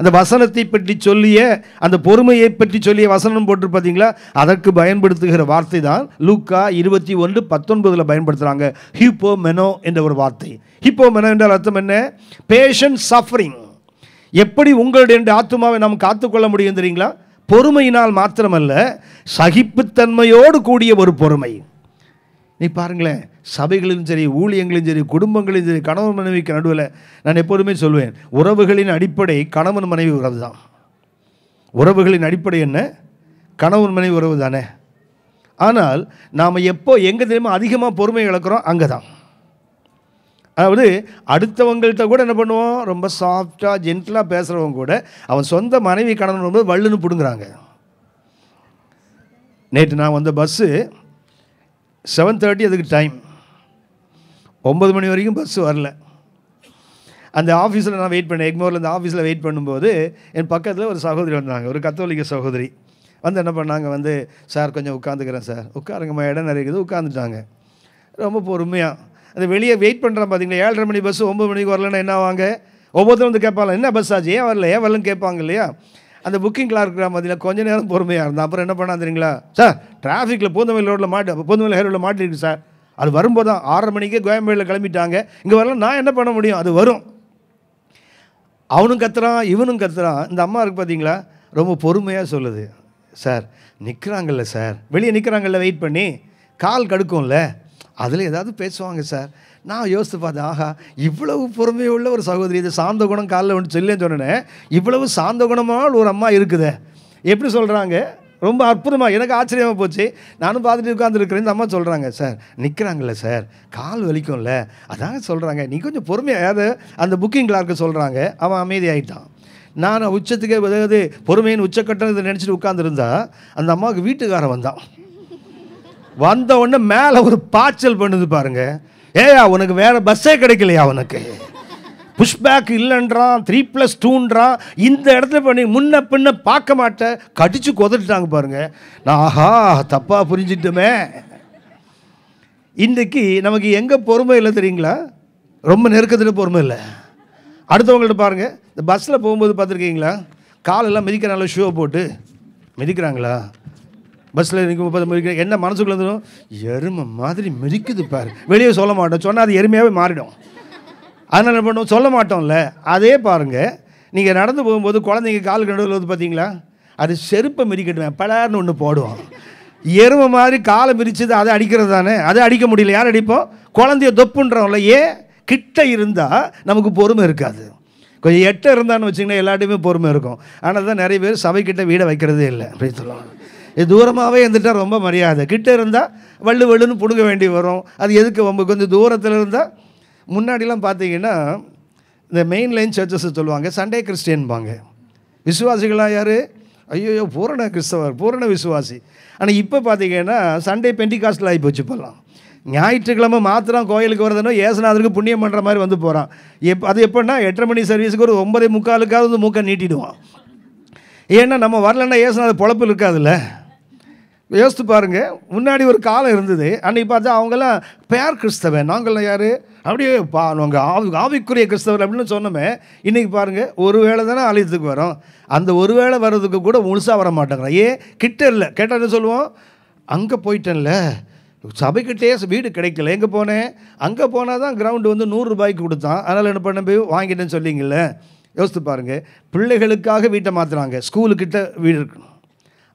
Speaker 1: அந்த வசனத்தை பற்றி சொல்லிய அந்த பொறுமையை பற்றி சொல்லிய வசனம் போட்டு பார்த்தீங்களா அதற்கு பயன்படுத்துகிற வார்த்தை தான் லூக்கா இருபத்தி ஒன்று பத்தொன்பதில் பயன்படுத்துகிறாங்க ஹிப்போ மெனோ என்ற ஒரு வார்த்தை ஹிப்போ மெனோ என்றால் அர்த்தம் என்ன பேஷன் சஃபரிங் எப்படி உங்களுடைய ஆத்மாவை நாம் காத்துக்கொள்ள முடியும் தெரியுங்களா பொறுமையினால் மாத்திரமல்ல சகிப்புத்தன்மையோடு கூடிய ஒரு பொறுமை நீ பாருங்களேன் சபைகளிலும் சரி ஊழியங்களும் சரி குடும்பங்களையும் சரி கணவன் மனைவிக்கு நடுவில் நான் எப்போதுமே சொல்லுவேன் உறவுகளின் அடிப்படை கணவன் மனைவி உறவு தான் உறவுகளின் அடிப்படை என்ன கணவன் மனைவி உறவு தானே ஆனால் நாம் எப்போ எங்கே தெரியுமோ அதிகமாக பொறுமை இழக்கிறோம் அங்கே தான் அதாவது அடுத்தவங்கள்ட்ட கூட என்ன பண்ணுவோம் ரொம்ப சாஃப்டாக ஜென்டிலாக பேசுகிறவங்க கூட அவன் சொந்த மனைவி கணவன் ரொம்ப வள்ளுன்னு பிடுங்குறாங்க நேற்று நான் வந்த பஸ்ஸு செவன் தேர்ட்டி அதுக்கு டைம் ஒம்பது மணி வரைக்கும் பஸ்ஸு வரல அந்த ஆஃபீஸில் நான் வெயிட் பண்ணேன் எக்மோரில் அந்த ஆஃபீஸில் வெயிட் பண்ணும்போது என் பக்கத்தில் ஒரு சகோதரி வந்தாங்க ஒரு கத்தோலிக்க சகோதரி வந்து என்ன பண்ணாங்க வந்து சார் கொஞ்சம் உட்காந்துக்கிறேன் சார் உட்காருங்கம்மா இடம் நிறைய இருக்குது உட்காந்துட்டாங்க ரொம்ப பொறுமையாக அந்த வெளியே வெயிட் பண்ணுறேன் பார்த்தீங்களா ஏழரை மணி பஸ்ஸு ஒம்பது மணிக்கு வரலன்னா என்ன ஆவாங்க ஒவ்வொருத்தரும் வந்து கேட்பாங்க என்ன பஸ் ஆச்சு ஏன் வரல ஏன் வரலன்னு கேட்பாங்க இல்லையா அந்த புக்கிங் கிளார்க் மதியில் கொஞ்ச நேரம் பொறுமையாக இருந்தால் அப்புறம் என்ன பண்ணா தெரியுங்களா சார் டிராஃபிக்கில் பூந்தமல்லி ரோட்டில் மாட்டு பூந்தமல்லி ஹைரோடில் மாட்டிருக்கு சார் அது வரும்போது தான் ஆறரை மணிக்கே கோயம்பேடில் கிளம்பிட்டாங்க இங்கே வரலாம் நான் என்ன பண்ண முடியும் அது வரும் அவனும் கத்துறான் இவனும் கத்துறான் இந்த அம்மா இருக்கு பார்த்தீங்களா ரொம்ப பொறுமையாக சொல்லுது சார் நிற்கிறாங்கல்ல சார் வெளியே நிற்கிறாங்கல்ல வெயிட் பண்ணி கால் கடுக்கும்ல அதில் ஏதாவது பேசுவாங்க சார் நான் யோசித்து பார்த்தேன் ஆஹா இவ்வளவு பொறுமையுள்ள ஒரு சகோதரி இது சாந்த குணம் காலில் ஒன்று சொல்லேன்னு சொன்னேன் இவ்வளவு சாந்த குணமாக ஒரு அம்மா இருக்குதே எப்படி சொல்கிறாங்க ரொம்ப அற்புதமாக எனக்கு ஆச்சரியமாக போச்சு நானும் பார்த்துட்டு உட்காந்துருக்குறேன் இந்த அம்மா சொல்கிறாங்க சார் நிற்கிறாங்கல்ல சார் கால் வலிக்கும்ல அதாங்க சொல்கிறாங்க நீ கொஞ்சம் பொறுமையாக அதாவது அந்த புக்கிங் கிளார்க்கு சொல்கிறாங்க அவன் அமைதியாகிட்டான் நான் உச்சத்துக்கே அதாவது பொறுமையின் உச்சக்கட்டம் இதை நினச்சிட்டு உட்காந்துருந்தா அந்த அம்மாவுக்கு வீட்டுக்காரன் வந்தான் வந்த உடனே மேலே ஒரு பாய்ச்சல் பண்ணுது பாருங்க ஏயா உனக்கு வேறு பஸ்ஸே கிடைக்கலையா உனக்கு புஷ்பேக் இல்லைன்றான் த்ரீ ப்ளஸ் டூன்றான் இந்த இடத்துல பண்ணி முன்ன பின்ன பார்க்க மாட்டேன் கடிச்சு கொதட்டாங்க பாருங்க நான் ஆஹா தப்பாக புரிஞ்சிட்டுமே இன்றைக்கி நமக்கு எங்கே பொறுமை இல்லை தெரியுங்களா ரொம்ப நெருக்கத்தில் பொறுமை இல்லை அடுத்தவங்கள்ட்ட பாருங்கள் இந்த பஸ்ஸில் போகும்போது பார்த்துருக்கீங்களா காலெல்லாம் மிதிக்கிறாங்களா ஷூவை போட்டு மிதிக்கிறாங்களா பஸ்ஸில் நிற்கும் என்ன மனசுக்குள்ள எருமை மாதிரி மிதிக்குது பாரு வெளியே சொல்ல மாட்டோம் சொன்னால் அது எருமையாகவே மாறிடும் அதனால் என்ன பண்ணுவோம் சொல்ல மாட்டோம்ல அதே பாருங்கள் நீங்கள் நடந்து போகும்போது குழந்தைங்க கால் நடுவில் வந்து பார்த்தீங்களா அது செருப்பை மிதிக்கிடுவேன் பலர்னு ஒன்று போடுவோம் எருமை மாதிரி காலை மிதிச்சது அதை அடிக்கிறது தானே அதை அடிக்க முடியல யார் அடிப்போம் குழந்தைய தொப்புன்றோம்ல ஏன் கிட்ட இருந்தால் நமக்கு பொறுமை இருக்காது கொஞ்சம் எட்ட இருந்தான்னு வச்சிங்கன்னா எல்லாட்டையுமே பொறுமை இருக்கும் ஆனால் தான் நிறைய பேர் சபைக்கிட்ட வீடை வைக்கிறதே இல்லை அப்படின்னு சொல்லுவாங்க இது தூரமாகவே இருந்துட்டால் ரொம்ப மரியாதை கிட்டே இருந்தால் வள்ளு வள்ளுன்னு பிடுங்க வேண்டி வரும் அது எதுக்கு ரொம்ப கொஞ்சம் தூரத்தில் இருந்தால் முன்னாடிலாம் பார்த்தீங்கன்னா இந்த மெயின் லைன் சர்ச்சஸ் சொல்லுவாங்க சண்டே கிறிஸ்டியன்பாங்க விசுவாசிகளாக யார் ஐயோயோ பூரண கிறிஸ்தவர் பூரண விசுவாசி ஆனால் இப்போ பார்த்தீங்கன்னா சண்டே பெண்டிகாஸ்டில் ஆகி போச்சு இப்போல்லாம் ஞாயிற்றுக்கிழமை மாத்திரம் கோயிலுக்கு வரதுன்னா ஏசுநாதருக்கு புண்ணியம் பண்ணுற மாதிரி வந்து போகிறான் எப் அது எப்படின்னா எட்டரை மணி சர்வீஸுக்கு ஒரு ஒன்பதே முக்காலுக்காவது வந்து மூக்கை நீட்டிடுவான் ஏன்னா நம்ம வரலன்னா ஏசுநாதர் பொழப்பு இருக்காதுல்ல யோசித்து பாருங்கள் முன்னாடி ஒரு காலம் இருந்தது அன்றைக்கி பார்த்தா அவங்கெல்லாம் பேர் கிறிஸ்தவன் நாங்கள் யார் அப்படியே பா நாங்கள் ஆவி ஆவிக்குரிய கிறிஸ்தவர் அப்படின்னு சொன்னோமே இன்றைக்கி பாருங்கள் ஒரு வேளை தானே ஆலயத்துக்கு வரோம் அந்த ஒரு வேளை வர்றதுக்கு கூட முழுசாக வர மாட்டேங்கிறோம் ஏன் கிட்ட இல்லை கேட்டால் என்ன சொல்லுவோம் அங்கே போயிட்டேன்ல சபைக்கிட்டே வீடு கிடைக்கல எங்கே போனேன் அங்கே போனால் தான் கிரவுண்டு வந்து நூறுரூபாய்க்கு கொடுத்தான் அதனால் என்ன பண்ண போய் வாங்கிட்டேன்னு சொல்லிங்களே யோசித்து பாருங்கள் பிள்ளைகளுக்காக வீட்டை மாற்றுறாங்க ஸ்கூலுக்கிட்ட வீடு இருக்கணும்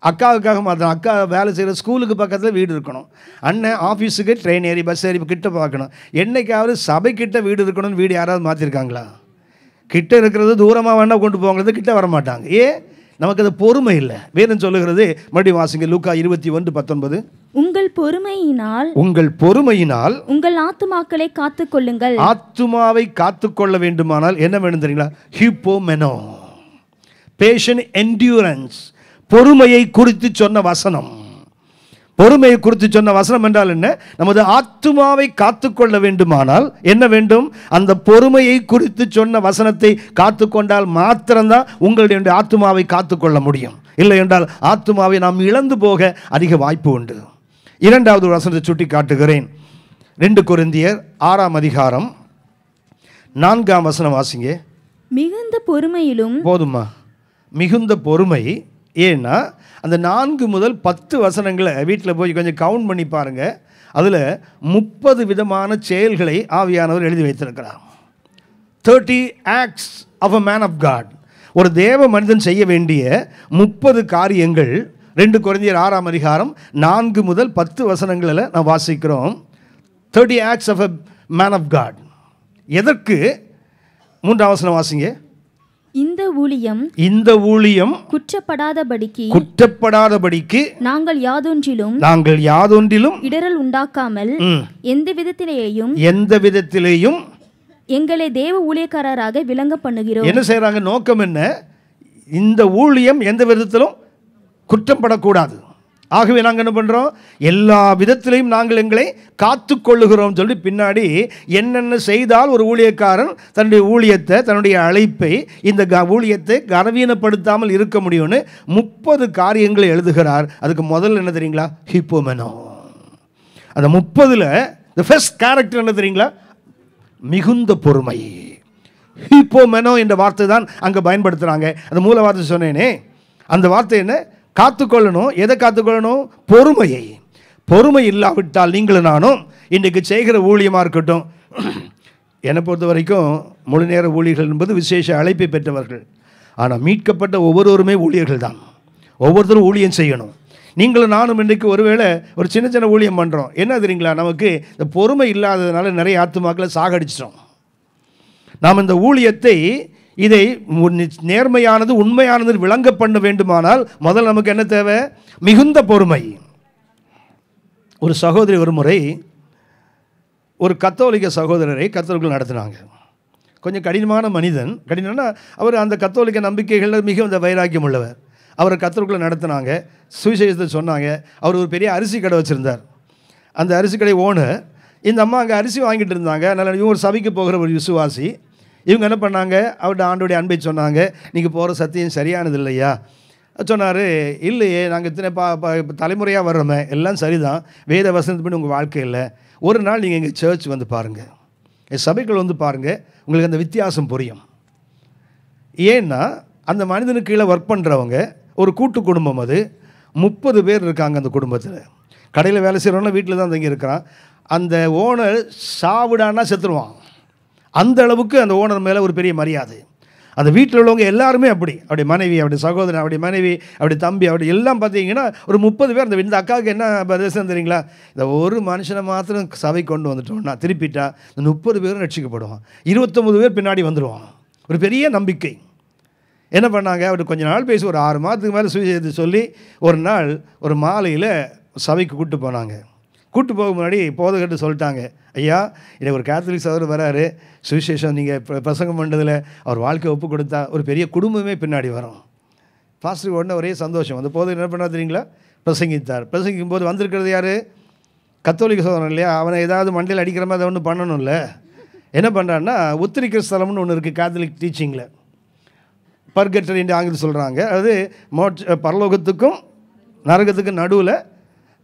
Speaker 1: அக்காவுக்காக மாற்றணும் அக்கா வேலை செய்கிற ஸ்கூலுக்கு பக்கத்தில் வீடு இருக்கணும் அண்ணன் ஆஃபீஸுக்கு ட்ரெயின் ஏறி பஸ் ஏறி கிட்ட பார்க்கணும் என்றைக்காவது சபைக்கிட்ட வீடு இருக்கணும்னு வீடு யாராவது மாற்றிருக்காங்களா கிட்ட இருக்கிறது தூரமாக வேண்டாம் கொண்டு போங்கிறது கிட்ட வரமாட்டாங்க ஏ நமக்கு அது பொறுமை இல்லை வேதம் சொல்லுகிறது மறுபடியும் வாசிங்க லூக்கா இருபத்தி ஒன்று பத்தொன்பது
Speaker 2: உங்கள் பொறுமையினால்
Speaker 1: உங்கள் பொறுமையினால்
Speaker 2: உங்கள் ஆத்துமாக்களை காத்துக் கொள்ளுங்கள்
Speaker 1: ஆத்துமாவை காத்துக் கொள்ள வேண்டுமானால் என்ன வேணும் தெரியுங்களா ஹிப்போமெனோ பேஷன் என்டியூரன்ஸ் பொறுமையை குறித்து சொன்ன வசனம் பொறுமையை குறித்து சொன்ன வசனம் என்றால் என்ன நமது ஆத்துமாவை காத்துக்கொள்ள வேண்டுமானால் என்ன வேண்டும் அந்த பொறுமையை குறித்து சொன்ன வசனத்தை காத்துக்கொண்டால் மாத்திரம்தான் உங்களுடைய ஆத்துமாவை காத்துக்கொள்ள முடியும் இல்லை என்றால் ஆத்துமாவை நாம் இழந்து போக அதிக வாய்ப்பு உண்டு இரண்டாவது வசனத்தை சுட்டி காட்டுகிறேன் ரெண்டு குருந்தியர் ஆறாம் அதிகாரம் நான்காம் வசனம் வாசிங்க மிகுந்த பொறுமையிலும் போதுமா மிகுந்த பொறுமை ஏன்னா அந்த நான்கு முதல் பத்து வசனங்களை வீட்டில் போய் கொஞ்சம் கவுண்ட் பண்ணி பாருங்கள் அதில் முப்பது விதமான செயல்களை ஆவியானவர் எழுதி வைத்திருக்கிறார் thirty acts of a man of God ஒரு தேவ மனிதன் செய்ய வேண்டிய முப்பது காரியங்கள் ரெண்டு குறைஞ்சியர் ஆறாம் அதிகாரம் நான்கு முதல் பத்து வசனங்களில் நான் வாசிக்கிறோம் thirty acts of a man of God எதற்கு மூன்றாம் வசனம் வாசிங்க இந்த ஊழியம் இந்த ஊழியம்
Speaker 2: குற்றப்படாதபடிக்கு
Speaker 1: குற்றப்படாதபடிக்கு
Speaker 2: நாங்கள் யாதொன்றிலும்
Speaker 1: நாங்கள் யாதொன்றிலும்
Speaker 2: இடரல் உண்டாக்காமல் எந்த விதத்திலேயும்
Speaker 1: எந்த விதத்திலேயும்
Speaker 2: எங்களை தேவ ஊழியக்காரராக விளங்க பண்ணுகிறோம் என்ன
Speaker 1: செய்யறாங்க நோக்கம் என்ன இந்த ஊழியம் எந்த விதத்திலும் குற்றம் படக்கூடாது ஆகவே நாங்கள் என்ன பண்ணுறோம் எல்லா விதத்திலையும் நாங்கள் எங்களை காத்து கொள்ளுகிறோம் சொல்லி பின்னாடி என்னென்ன செய்தால் ஒரு ஊழியக்காரன் தன்னுடைய ஊழியத்தை தன்னுடைய அழைப்பை இந்த க ஊழியத்தை கனவீனப்படுத்தாமல் இருக்க முடியும்னு முப்பது காரியங்களை எழுதுகிறார் அதுக்கு முதல்ல என்ன தெரியுங்களா ஹிப்போமெனோ அந்த முப்பதில் த ஃபஸ்ட் கேரக்டர் என்ன தெரியுங்களா மிகுந்த பொறுமை ஹிப்போமெனோ என்ற வார்த்தை தான் அங்கே பயன்படுத்துகிறாங்க அந்த மூல வார்த்தை சொன்னேனே அந்த வார்த்தை என்ன காத்துக்கொள்ளணும் எதை காத்துக்கொள்ளணும் பொறுமையை பொறுமை இல்லாவிட்டால் நீங்களும் நானும் இன்றைக்கு செய்கிற ஊழியமாக இருக்கட்டும் என்னை பொறுத்த வரைக்கும் முழு நேர ஊழியர்கள் என்பது விசேஷ அழைப்பை பெற்றவர்கள் ஆனால் மீட்கப்பட்ட ஒவ்வொருவருமே ஊழியர்கள் தான் ஒவ்வொருத்தரும் ஊழியம் செய்யணும் நீங்களும் நானும் இன்றைக்கு ஒருவேளை ஒரு சின்ன சின்ன ஊழியம் பண்ணுறோம் என்ன தெரியுங்களா நமக்கு இந்த பொறுமை இல்லாததுனால நிறைய ஆத்துமாக்களை சாகடிச்சிட்டோம் நாம் இந்த ஊழியத்தை இதை நேர்மையானது உண்மையானது விளங்க பண்ண வேண்டுமானால் முதல் நமக்கு என்ன தேவை மிகுந்த பொறுமை ஒரு சகோதரி ஒரு முறை ஒரு கத்தோலிக்க சகோதரரை கத்தோலிகள் நடத்தினாங்க கொஞ்சம் கடினமான மனிதன் கடினம்னா அவர் அந்த கத்தோலிக்க நம்பிக்கைகளில் மிக அந்த வைராக்கியம் உள்ளவர் அவரை கத்தோலிக்களை நடத்தினாங்க சுவிசேஷத்தை சொன்னாங்க அவர் ஒரு பெரிய அரிசி கடை வச்சுருந்தார் அந்த அரிசி கடை ஓனர் இந்த அம்மா அங்கே அரிசி வாங்கிட்டு இருந்தாங்க நல்ல இவங்க ஒரு சபைக்கு போகிற ஒரு விசுவாசி இவங்க என்ன பண்ணாங்க அவர்கிட்ட ஆண்டோடைய அன்பை சொன்னாங்க நீங்கள் போகிற சத்தியம் சரியானது இல்லையா சொன்னார் இல்லையே நாங்கள் இத்தனை பா இப்போ தலைமுறையாக வர்றோமே எல்லாம் சரிதான் வேத வசந்த பண்ணி உங்கள் இல்லை ஒரு நாள் நீங்கள் எங்கள் சர்ச் வந்து பாருங்கள் என் சபைக்குள் வந்து பாருங்கள் உங்களுக்கு அந்த வித்தியாசம் புரியும் ஏன்னா அந்த மனிதனுக்கு கீழே ஒர்க் பண்ணுறவங்க ஒரு கூட்டு குடும்பம் அது முப்பது பேர் இருக்காங்க அந்த குடும்பத்தில் கடையில் வேலை செய்கிறோன்னா வீட்டில் தான் தங்கி இருக்கிறான் அந்த ஓனர் சாவிடான்னா செத்துருவான் அந்த அளவுக்கு அந்த ஓனர் மேலே ஒரு பெரிய மரியாதை அந்த வீட்டில் உள்ளவங்க எல்லாருமே அப்படி அப்படி மனைவி அப்படி சகோதரன் அப்படி மனைவி அப்படி தம்பி அப்படி எல்லாம் பார்த்தீங்கன்னா ஒரு முப்பது பேர் அந்த இந்த அக்காவுக்கு என்ன பிரதேசம் தெரியுங்களா இந்த ஒரு மனுஷனை மாத்திரம் சபை கொண்டு வந்துட்டோம்னா திருப்பிட்டா இந்த முப்பது பேரும் ரட்சிக்கப்படுவான் இருபத்தொம்பது பேர் பின்னாடி வந்துடுவான் ஒரு பெரிய நம்பிக்கை என்ன பண்ணாங்க அவர் கொஞ்ச நாள் பேசி ஒரு ஆறு மாதத்துக்கு மேலே சுவிசேஷத்தை சொல்லி ஒரு நாள் ஒரு மாலையில் சபைக்கு கூப்பிட்டு போனாங்க கூப்பிட்டு போக முன்னாடி போதகர்கிட்ட சொல்லிட்டாங்க ஐயா இதை ஒரு கேத்தலிக் சகோதரர் வராரு சுவிசேஷம் நீங்கள் பிரசங்கம் பண்ணதில் அவர் வாழ்க்கை ஒப்பு கொடுத்தா ஒரு பெரிய குடும்பமே பின்னாடி வரும் பாஸ்டர் உடனே ஒரே சந்தோஷம் அந்த போதை என்ன பண்ணா தெரியுங்களா பிரசங்கித்தார் பிரசங்கிக்கும் போது வந்திருக்கிறது யார் கத்தோலிக்க சோதனை இல்லையா அவனை ஏதாவது மண்டையில் அடிக்கிற மாதிரி அதை ஒன்றும் பண்ணணும்ல என்ன பண்ணுறான்னா உத்திரிக்கிற ஸ்தலம்னு ஒன்று இருக்குது கேத்தலிக் டீச்சிங்கில் பர்கட்டர் என்று ஆங்கிலம் சொல்கிறாங்க அது மோட் பரலோகத்துக்கும் நரகத்துக்கும் நடுவில்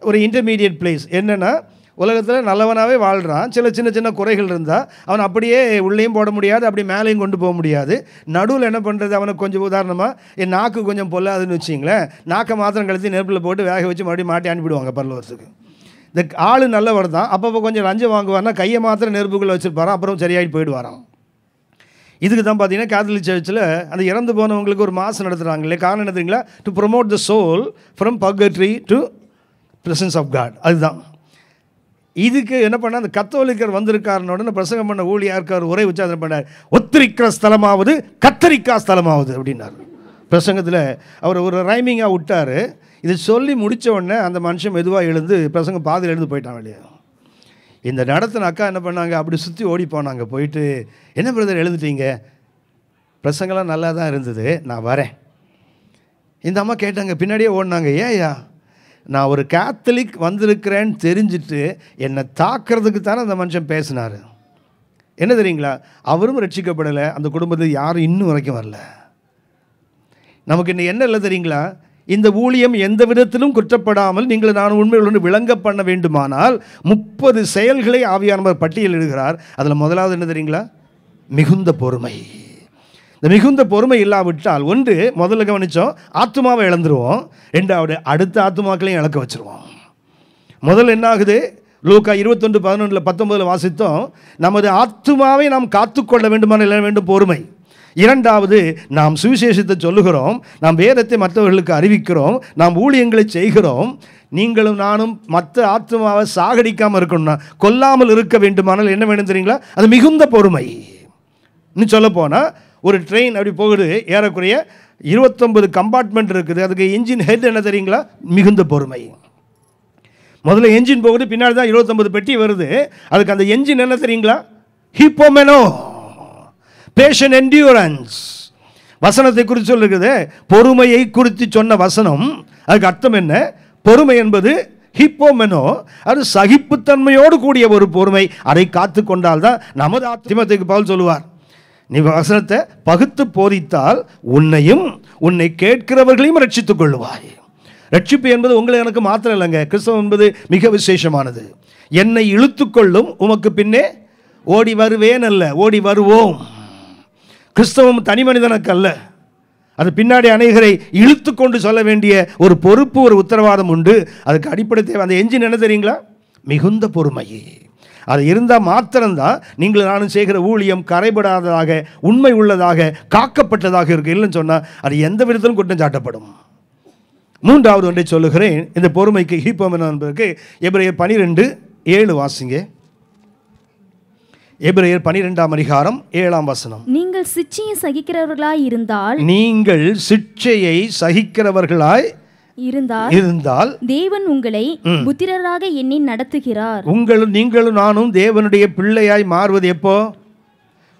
Speaker 1: ஒரு இன்டர்மீடியட் பிளேஸ் என்னென்னா உலகத்தில் நல்லவனாகவே வாழ்கிறான் சில சின்ன சின்ன குறைகள் இருந்தால் அவன் அப்படியே உள்ளேயும் போட முடியாது அப்படி மேலேயும் கொண்டு போக முடியாது நடுவில் என்ன பண்ணுறது அவனுக்கு கொஞ்சம் உதாரணமாக என் நாக்கு கொஞ்சம் பொல்லாதுன்னு வச்சிங்களேன் நாக்கை மாத்திரம் கழுத்து நெருப்பில் போட்டு வேக வச்சு மறுபடியும் மாட்டி அனுப்பிடுவாங்க பரலோகத்துக்கு இந்த ஆள் நல்லவர் தான் அப்பப்போ கொஞ்சம் லஞ்சம் வாங்குவார்னா கையை மாத்திரம் நெருப்புக்குள்ளே வச்சுருப்பாரான் அப்புறம் சரியாகி போயிடுவாராம் இதுக்கு தான் பார்த்தீங்கன்னா கேத்தலிக் சர்ச்சில் அந்த இறந்து போனவங்களுக்கு ஒரு மாதம் நடத்துகிறாங்க இல்லையா காரணம் என்னதுங்களா to promote the soul from bigotry to presence of God அதுதான் இதுக்கு என்ன பண்ண அந்த கத்தோலிக்கர் வந்திருக்காருன்னு உடனே பிரசங்கம் பண்ண ஊழியாருக்கு அவர் உரை அதை பண்ணார் ஒத்திரிக்கிற ஸ்தலமாவது கத்தரிக்கா ஸ்தலமாவது அப்படின்னார் பிரசங்கத்தில் அவர் ஒரு ரைமிங்காக விட்டார் இது சொல்லி முடித்த உடனே அந்த மனுஷன் மெதுவாக எழுந்து பிரசங்கம் பாதையில் எழுந்து போயிட்டான் வெளியே இந்த நடத்தின அக்கா என்ன பண்ணாங்க அப்படி சுற்றி ஓடி போனாங்க போயிட்டு என்ன பிரதர் எழுந்துட்டீங்க பிரசங்கெல்லாம் நல்லா தான் இருந்தது நான் வரேன் இந்த அம்மா கேட்டாங்க பின்னாடியே ஓடினாங்க ஏயா நான் ஒரு கேத்தலிக் வந்திருக்கிறேன்னு தெரிஞ்சுட்டு என்னை தாக்கிறதுக்கு தானே அந்த மனுஷன் பேசினார் என்ன தெரியுங்களா அவரும் ரட்சிக்கப்படலை அந்த குடும்பத்தில் யாரும் இன்னும் வரைக்கும் வரல நமக்கு இன்னும் என்ன இல்லை தெரியுங்களா இந்த ஊழியம் எந்த விதத்திலும் குற்றப்படாமல் நீங்கள் நான் ஒன்று விளங்க பண்ண வேண்டுமானால் முப்பது செயல்களை ஆவியானவர் பட்டியலிடுகிறார் அதில் முதலாவது என்ன தெரியுங்களா மிகுந்த பொறுமை இந்த மிகுந்த பொறுமை இல்லாவிட்டால் ஒன்று முதல்ல கவனித்தோம் ஆத்மாவை இழந்துருவோம் ரெண்டாவது அடுத்த ஆத்மாக்களையும் இழக்க வச்சுருவோம் முதல்ல என்ன ஆகுது லூக்கா இருபத்தொன்று பதினொன்றில் பத்தொன்பதில் வாசித்தோம் நமது ஆத்மாவை நாம் காத்துக்கொள்ள வேண்டுமான இல்லை வேண்டும் பொறுமை இரண்டாவது நாம் சுவிசேஷத்தை சொல்லுகிறோம் நாம் வேதத்தை மற்றவர்களுக்கு அறிவிக்கிறோம் நாம் ஊழியங்களை செய்கிறோம் நீங்களும் நானும் மற்ற ஆத்மாவை சாகடிக்காமல் இருக்கணும்னா கொல்லாமல் இருக்க வேண்டுமானால் என்ன வேணும் தெரியுங்களா அது மிகுந்த பொறுமை இன்னும் சொல்ல போனால் ஒரு ட்ரெயின் அப்படி போகுது ஏறக்குறைய இருபத்தொம்பது கம்பார்ட்மெண்ட் இருக்குது அதுக்கு இன்ஜின் ஹெட் என்ன தெரியுங்களா மிகுந்த பொறுமை முதல்ல என்ஜின் போகுது பின்னாடி தான் இருபத்தொம்பது பெட்டி வருது அதுக்கு அந்த என்ஜின் என்ன தெரியுங்களா ஹிப்போமெனோ பேஷன் என்டியூரன்ஸ் வசனத்தை குறித்து சொல்லுகிறது பொறுமையை குறித்து சொன்ன வசனம் அதுக்கு அர்த்தம் என்ன பொறுமை என்பது ஹிப்போமெனோ அது சகிப்புத்தன்மையோடு கூடிய ஒரு பொறுமை அதை காத்து கொண்டால் தான் நமது ஆத்திமத்துக்கு பவுல் சொல்லுவார் நீ வசனத்தை பகுத்து போதித்தால் உன்னையும் உன்னை கேட்கிறவர்களையும் ரட்சித்துக் கொள்வாய் ரட்சிப்பு என்பது உங்களை எனக்கு மாத்திரம் இல்லைங்க கிறிஸ்தவம் என்பது மிக விசேஷமானது என்னை இழுத்துக்கொள்ளும் உமக்கு பின்னே ஓடி வருவேன் அல்ல ஓடி வருவோம் கிறிஸ்தவம் தனி மனிதனுக்கு அல்ல அது பின்னாடி அநேகரை இழுத்து கொண்டு சொல்ல வேண்டிய ஒரு பொறுப்பு ஒரு உத்தரவாதம் உண்டு அதுக்கு அடிப்படை தேவை அந்த என்ஜின் என்ன தெரியுங்களா மிகுந்த பொறுமையே அது இருந்தால் மாத்திரம்தான் நீங்கள் நானும் செய்கிற ஊழியம் கரைபடாததாக உண்மை உள்ளதாக காக்கப்பட்டதாக இருக்கு இல்லைன்னு சொன்னால் அது எந்த விதத்திலும் குற்றம் சாட்டப்படும் மூன்றாவது ஒன்றை சொல்லுகிறேன் இந்த பொறுமைக்கு ஹீப்போம் என்பதற்கு எப்ரையர் பனிரெண்டு ஏழு வாசிங்க எபிரேயர் பனிரெண்டாம் அதிகாரம் ஏழாம் வசனம்
Speaker 2: நீங்கள் சிச்சையை சகிக்கிறவர்களாய் இருந்தால்
Speaker 1: நீங்கள் சிச்சையை சகிக்கிறவர்களாய்
Speaker 2: இருந்தால் இருந்தால் தேவன் உங்களை புத்திரராக எண்ணி நடத்துகிறார்
Speaker 1: உங்களும் நீங்களும் நானும் தேவனுடைய பிள்ளையாய் மாறுவது எப்போ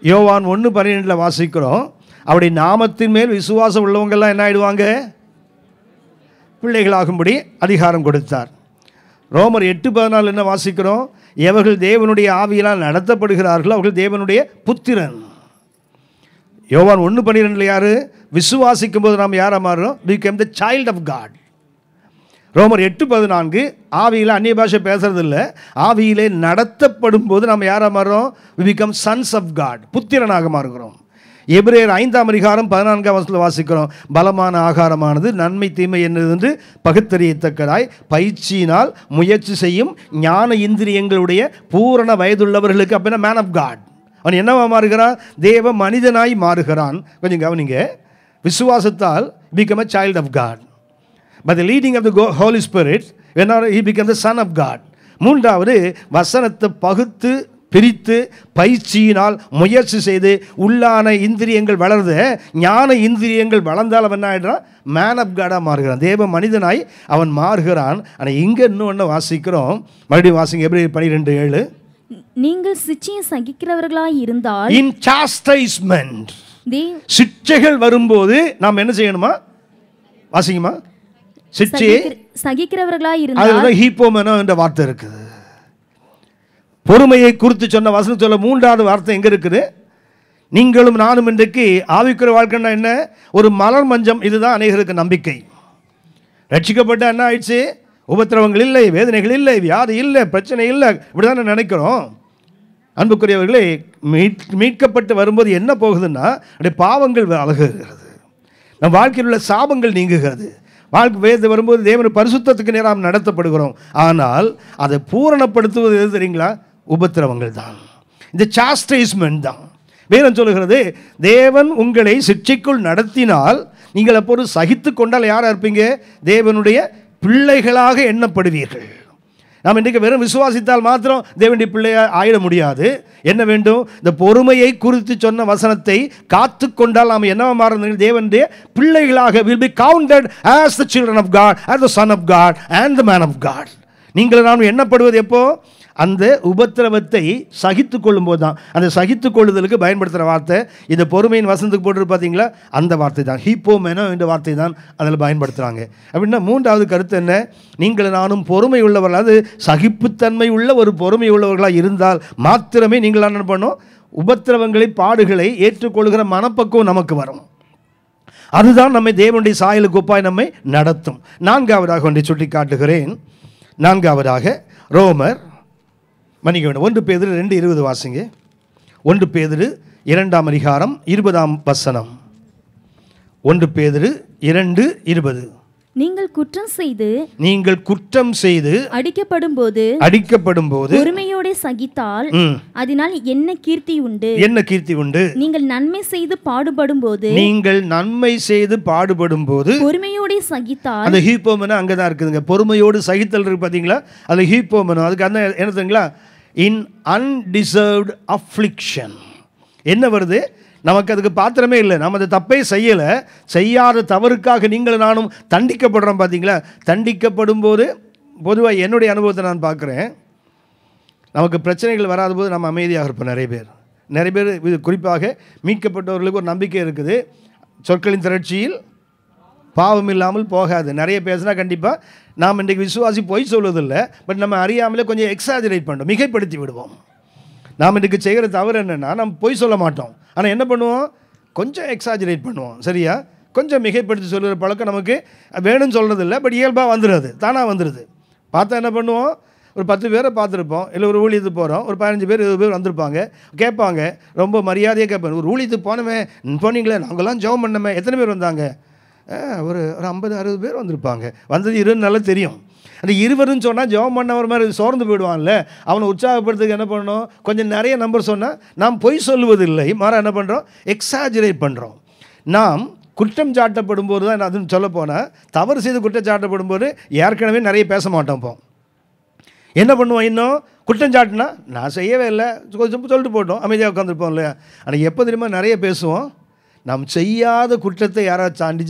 Speaker 1: யோவான் ஒன்று பன்னிரெண்டில் வாசிக்கிறோம் அவருடைய நாமத்தின் மேல் விசுவாசம் உள்ளவங்கெல்லாம் என்ன ஆயிடுவாங்க பிள்ளைகளாகும்படி அதிகாரம் கொடுத்தார் ரோமர் எட்டு பதினாலு என்ன வாசிக்கிறோம் எவர்கள் தேவனுடைய ஆவியினால் நடத்தப்படுகிறார்களோ அவர்கள் தேவனுடைய புத்திரன் யோவான் ஒன்று பன்னிரெண்டில் யார் விசுவாசிக்கும் போது நாம் யாராக மாறுறோம் came the child of God ரோமர் எட்டு பதினான்கு ஆவியில் அந்நிய பாஷை பேசுறது இல்லை ஆவியிலே நடத்தப்படும் போது நம்ம யாராக மாறுறோம் we become sons of God புத்திரனாக மாறுகிறோம் எபிரேயர் ஐந்தாம் அதிகாரம் பதினான்காம் வசத்தில் வாசிக்கிறோம் பலமான ஆகாரமானது நன்மை தீமை என்னது என்று பகுத்தறியத்தக்கதாய் பயிற்சியினால் முயற்சி செய்யும் ஞான இந்திரியங்களுடைய பூரண வயதுள்ளவர்களுக்கு அப்படின்னா மேன் ஆஃப் காட் அவன் என்னவா மாறுகிறான் தேவ மனிதனாய் மாறுகிறான் கொஞ்சம் கவனிங்க விசுவாசத்தால் become a child of God the leading of the go holy spirit என்ன he become the son of God மூன்றாவது வசனத்தை பகுத்து பிரித்து பயிற்சியினால் முயற்சி செய்து உள்ளான இந்திரியங்கள் வளருது ஞான இந்திரியங்கள் வளர்ந்தால் அவன் ஆகிடுறான் மேன் ஆஃப் காடாக மாறுகிறான் தேவ மனிதனாய் அவன் மாறுகிறான் ஆனால் இங்கே இன்னும் ஒன்று வாசிக்கிறோம் மறுபடியும் வாசிங்க எப்படி பனிரெண்டு ஏழு
Speaker 2: நீங்கள் சிச்சையை சகிக்கிறவர்களாக இருந்தால் இன்
Speaker 1: சாஸ்டைஸ்மெண்ட் சிச்சைகள் வரும்போது நாம் என்ன செய்யணுமா வாசிக்குமா சிச்சி
Speaker 2: சகிக்கிறவர்களா இருந்தால்
Speaker 1: ஹீப்போமெனோ என்ற வார்த்தை இருக்குது பொறுமையை குறித்து சொன்ன சொல்ல மூன்றாவது வார்த்தை எங்க இருக்குது நீங்களும் நானும் இன்றைக்கு ஆவிக்குற வாழ்க்கைனா என்ன ஒரு மலர் மஞ்சம் இதுதான் அநேகருக்கு நம்பிக்கை ரட்சிக்கப்பட்ட என்ன ஆயிடுச்சு உபத்திரவங்கள் இல்லை வேதனைகள் இல்லை வியாதி இல்லை பிரச்சனை இல்லை இப்படிதான் நினைக்கிறோம் அன்புக்குரியவர்களே மீட் மீட்கப்பட்டு வரும்போது என்ன போகுதுன்னா அப்படியே பாவங்கள் அழகுகிறது நம் வாழ்க்கையில் உள்ள சாபங்கள் நீங்குகிறது வாழ்க்கை வயது வரும்போது தேவன் பரிசுத்தத்துக்கு நேரம் நடத்தப்படுகிறோம் ஆனால் அதை பூரணப்படுத்துவது எது தெரியுங்களா உபத்திரவங்கள் தான் இந்த சாஸ்டைஸ்மெண்ட் தான் வேதம் சொல்கிறது தேவன் உங்களை சிக்ஷைக்குள் நடத்தினால் நீங்கள் அப்போது சகித்து கொண்டால் யாராக இருப்பீங்க தேவனுடைய பிள்ளைகளாக எண்ணப்படுவீர்கள் நாம் இன்றைக்கு வெறும் விசுவாசித்தால் மாத்திரம் தேவண்டி பிள்ளையாக ஆயிட முடியாது என்ன வேண்டும் இந்த பொறுமையை குறித்து சொன்ன வசனத்தை காத்து கொண்டால் நாம் என்னவா மாறுறீர்கள் தேவனுடைய பிள்ளைகளாக will be counted as the children of God as the son of God and the man of God நீங்கள் நாம் எண்ணப்படுவது எப்போது அந்த உபத்திரவத்தை சகித்து கொள்ளும்போது தான் அந்த சகித்து கொள்ளுதலுக்கு பயன்படுத்துகிற வார்த்தை இந்த பொறுமையின் வசந்தத்துக்கு போட்டு பார்த்தீங்களா அந்த வார்த்தை தான் ஹீப்போமேனோ என்ற வார்த்தை தான் அதில் பயன்படுத்துகிறாங்க அப்படின்னா மூன்றாவது கருத்து என்ன நீங்கள் நானும் பொறுமை உள்ளவர்கள் அது சகிப்புத்தன்மை உள்ள ஒரு பொறுமை உள்ளவர்களாக இருந்தால் மாத்திரமே நீங்கள் என்ன பண்ணோம் உபத்திரவங்களை பாடுகளை ஏற்றுக்கொள்கிற மனப்பக்குவம் நமக்கு வரும் அதுதான் நம்மை தேவனுடைய சாயலுக்கு ஒப்பாய் நம்மை நடத்தும் நான்காவதாக ஒன்றை சுட்டி காட்டுகிறேன் நான்காவதாக ரோமர் மன்னிக்க வேண்டும் ஒன்று பேதிரு ரெண்டு இருபது வாசிங்க ஒன்று பேதிரு இரண்டாம் அதிகாரம் இருபதாம் வசனம் ஒன்று பேதிரு இரண்டு இருபது
Speaker 2: நீங்கள் குற்றம் செய்து
Speaker 1: நீங்கள் குற்றம் செய்து
Speaker 2: அடிக்கப்படும் போது
Speaker 1: அடிக்கப்படும் போது
Speaker 2: பொறுமையோட சகித்தால் அதனால் என்ன கீர்த்தி உண்டு என்ன கீர்த்தி உண்டு நீங்கள் நன்மை செய்து பாடுபடும் போது நீங்கள்
Speaker 1: நன்மை செய்து பாடுபடும் போது
Speaker 2: பொறுமையோட சகித்தால் அந்த
Speaker 1: ஹீப்போமனா அங்கதான் இருக்குதுங்க பொறுமையோடு சகித்தல் இருக்கு பாத்தீங்களா அந்த ஹீப்போமனோ அதுக்கு அந்த என்னதுங்களா இன் அன்டிசர்வ்டு அஃப்ளிக்ஷன் என்ன வருது நமக்கு அதுக்கு பாத்திரமே இல்லை நம்ம அதை தப்பே செய்யலை செய்யாத தவறுக்காக நீங்களும் நானும் தண்டிக்கப்படுறோம் பார்த்தீங்களா தண்டிக்கப்படும் போது பொதுவாக என்னுடைய அனுபவத்தை நான் பார்க்குறேன் நமக்கு பிரச்சனைகள் வராத போது நம்ம அமைதியாக இருப்போம் நிறைய பேர் நிறைய பேர் இது குறிப்பாக மீட்கப்பட்டவர்களுக்கு ஒரு நம்பிக்கை இருக்குது சொற்களின் திரட்சியில் பாவம் இல்லாமல் போகாது நிறைய பேசுனா கண்டிப்பாக நாம் இன்றைக்கு விசுவாசி பொய் சொல்வதில்லை பட் நம்ம அறியாமலே கொஞ்சம் எக்ஸாஜரேட் பண்ணுறோம் மிகைப்படுத்தி விடுவோம் நாம் இன்றைக்கு செய்கிற தவறு என்னென்னா நம்ம பொய் சொல்ல மாட்டோம் ஆனால் என்ன பண்ணுவோம் கொஞ்சம் எக்ஸாஜரேட் பண்ணுவோம் சரியா கொஞ்சம் மிகைப்படுத்தி சொல்கிற பழக்கம் நமக்கு வேணும்னு சொல்கிறதில்ல பட் இயல்பாக வந்துடுது தானாக வந்துடுது பார்த்தா என்ன பண்ணுவோம் ஒரு பத்து பேரை பார்த்துருப்போம் இல்லை ஒரு ஊழியத்துக்கு போகிறோம் ஒரு பதினஞ்சு பேர் இருபது பேர் வந்திருப்பாங்க கேட்பாங்க ரொம்ப மரியாதையாக கேட்பாங்க ஒரு ஊழியத்துக்கு போனமே போனீங்களே நாங்களாம் ஜெபம் பண்ணமே எத்தனை பேர் வந்தாங்க ஒரு ஒரு ஐம்பது அறுபது பேர் வந்திருப்பாங்க வந்தது இருபது நல்லா தெரியும் அந்த இருவருன்னு சொன்னால் ஜெபம் பண்ணவர் மாதிரி சோர்ந்து போயிடுவான்ல அவனை உற்சாகப்படுத்துக்கு என்ன பண்ணணும் கொஞ்சம் நிறைய நம்பர் சொன்னால் நாம் பொய் சொல்லுவதில்லை மாற என்ன பண்ணுறோம் எக்ஸாஜரேட் பண்ணுறோம் நாம் குற்றம் சாட்டப்படும் போது தான் அதுன்னு சொல்ல போனால் தவறு செய்து சாட்டப்படும் போது ஏற்கனவே நிறைய பேச மாட்டோம் போம் என்ன பண்ணுவோம் இன்னும் குற்றம் சாட்டினா நான் செய்யவே இல்லை கொஞ்சம் சொல்லிட்டு போட்டோம் அமைதியாக உட்காந்துருப்போம் இல்லையா ஆனால் எப்போ தெரியுமா நிறைய பேசுவோம் நாம் செய்யாத குற்றத்தை யாராவது சாண்டி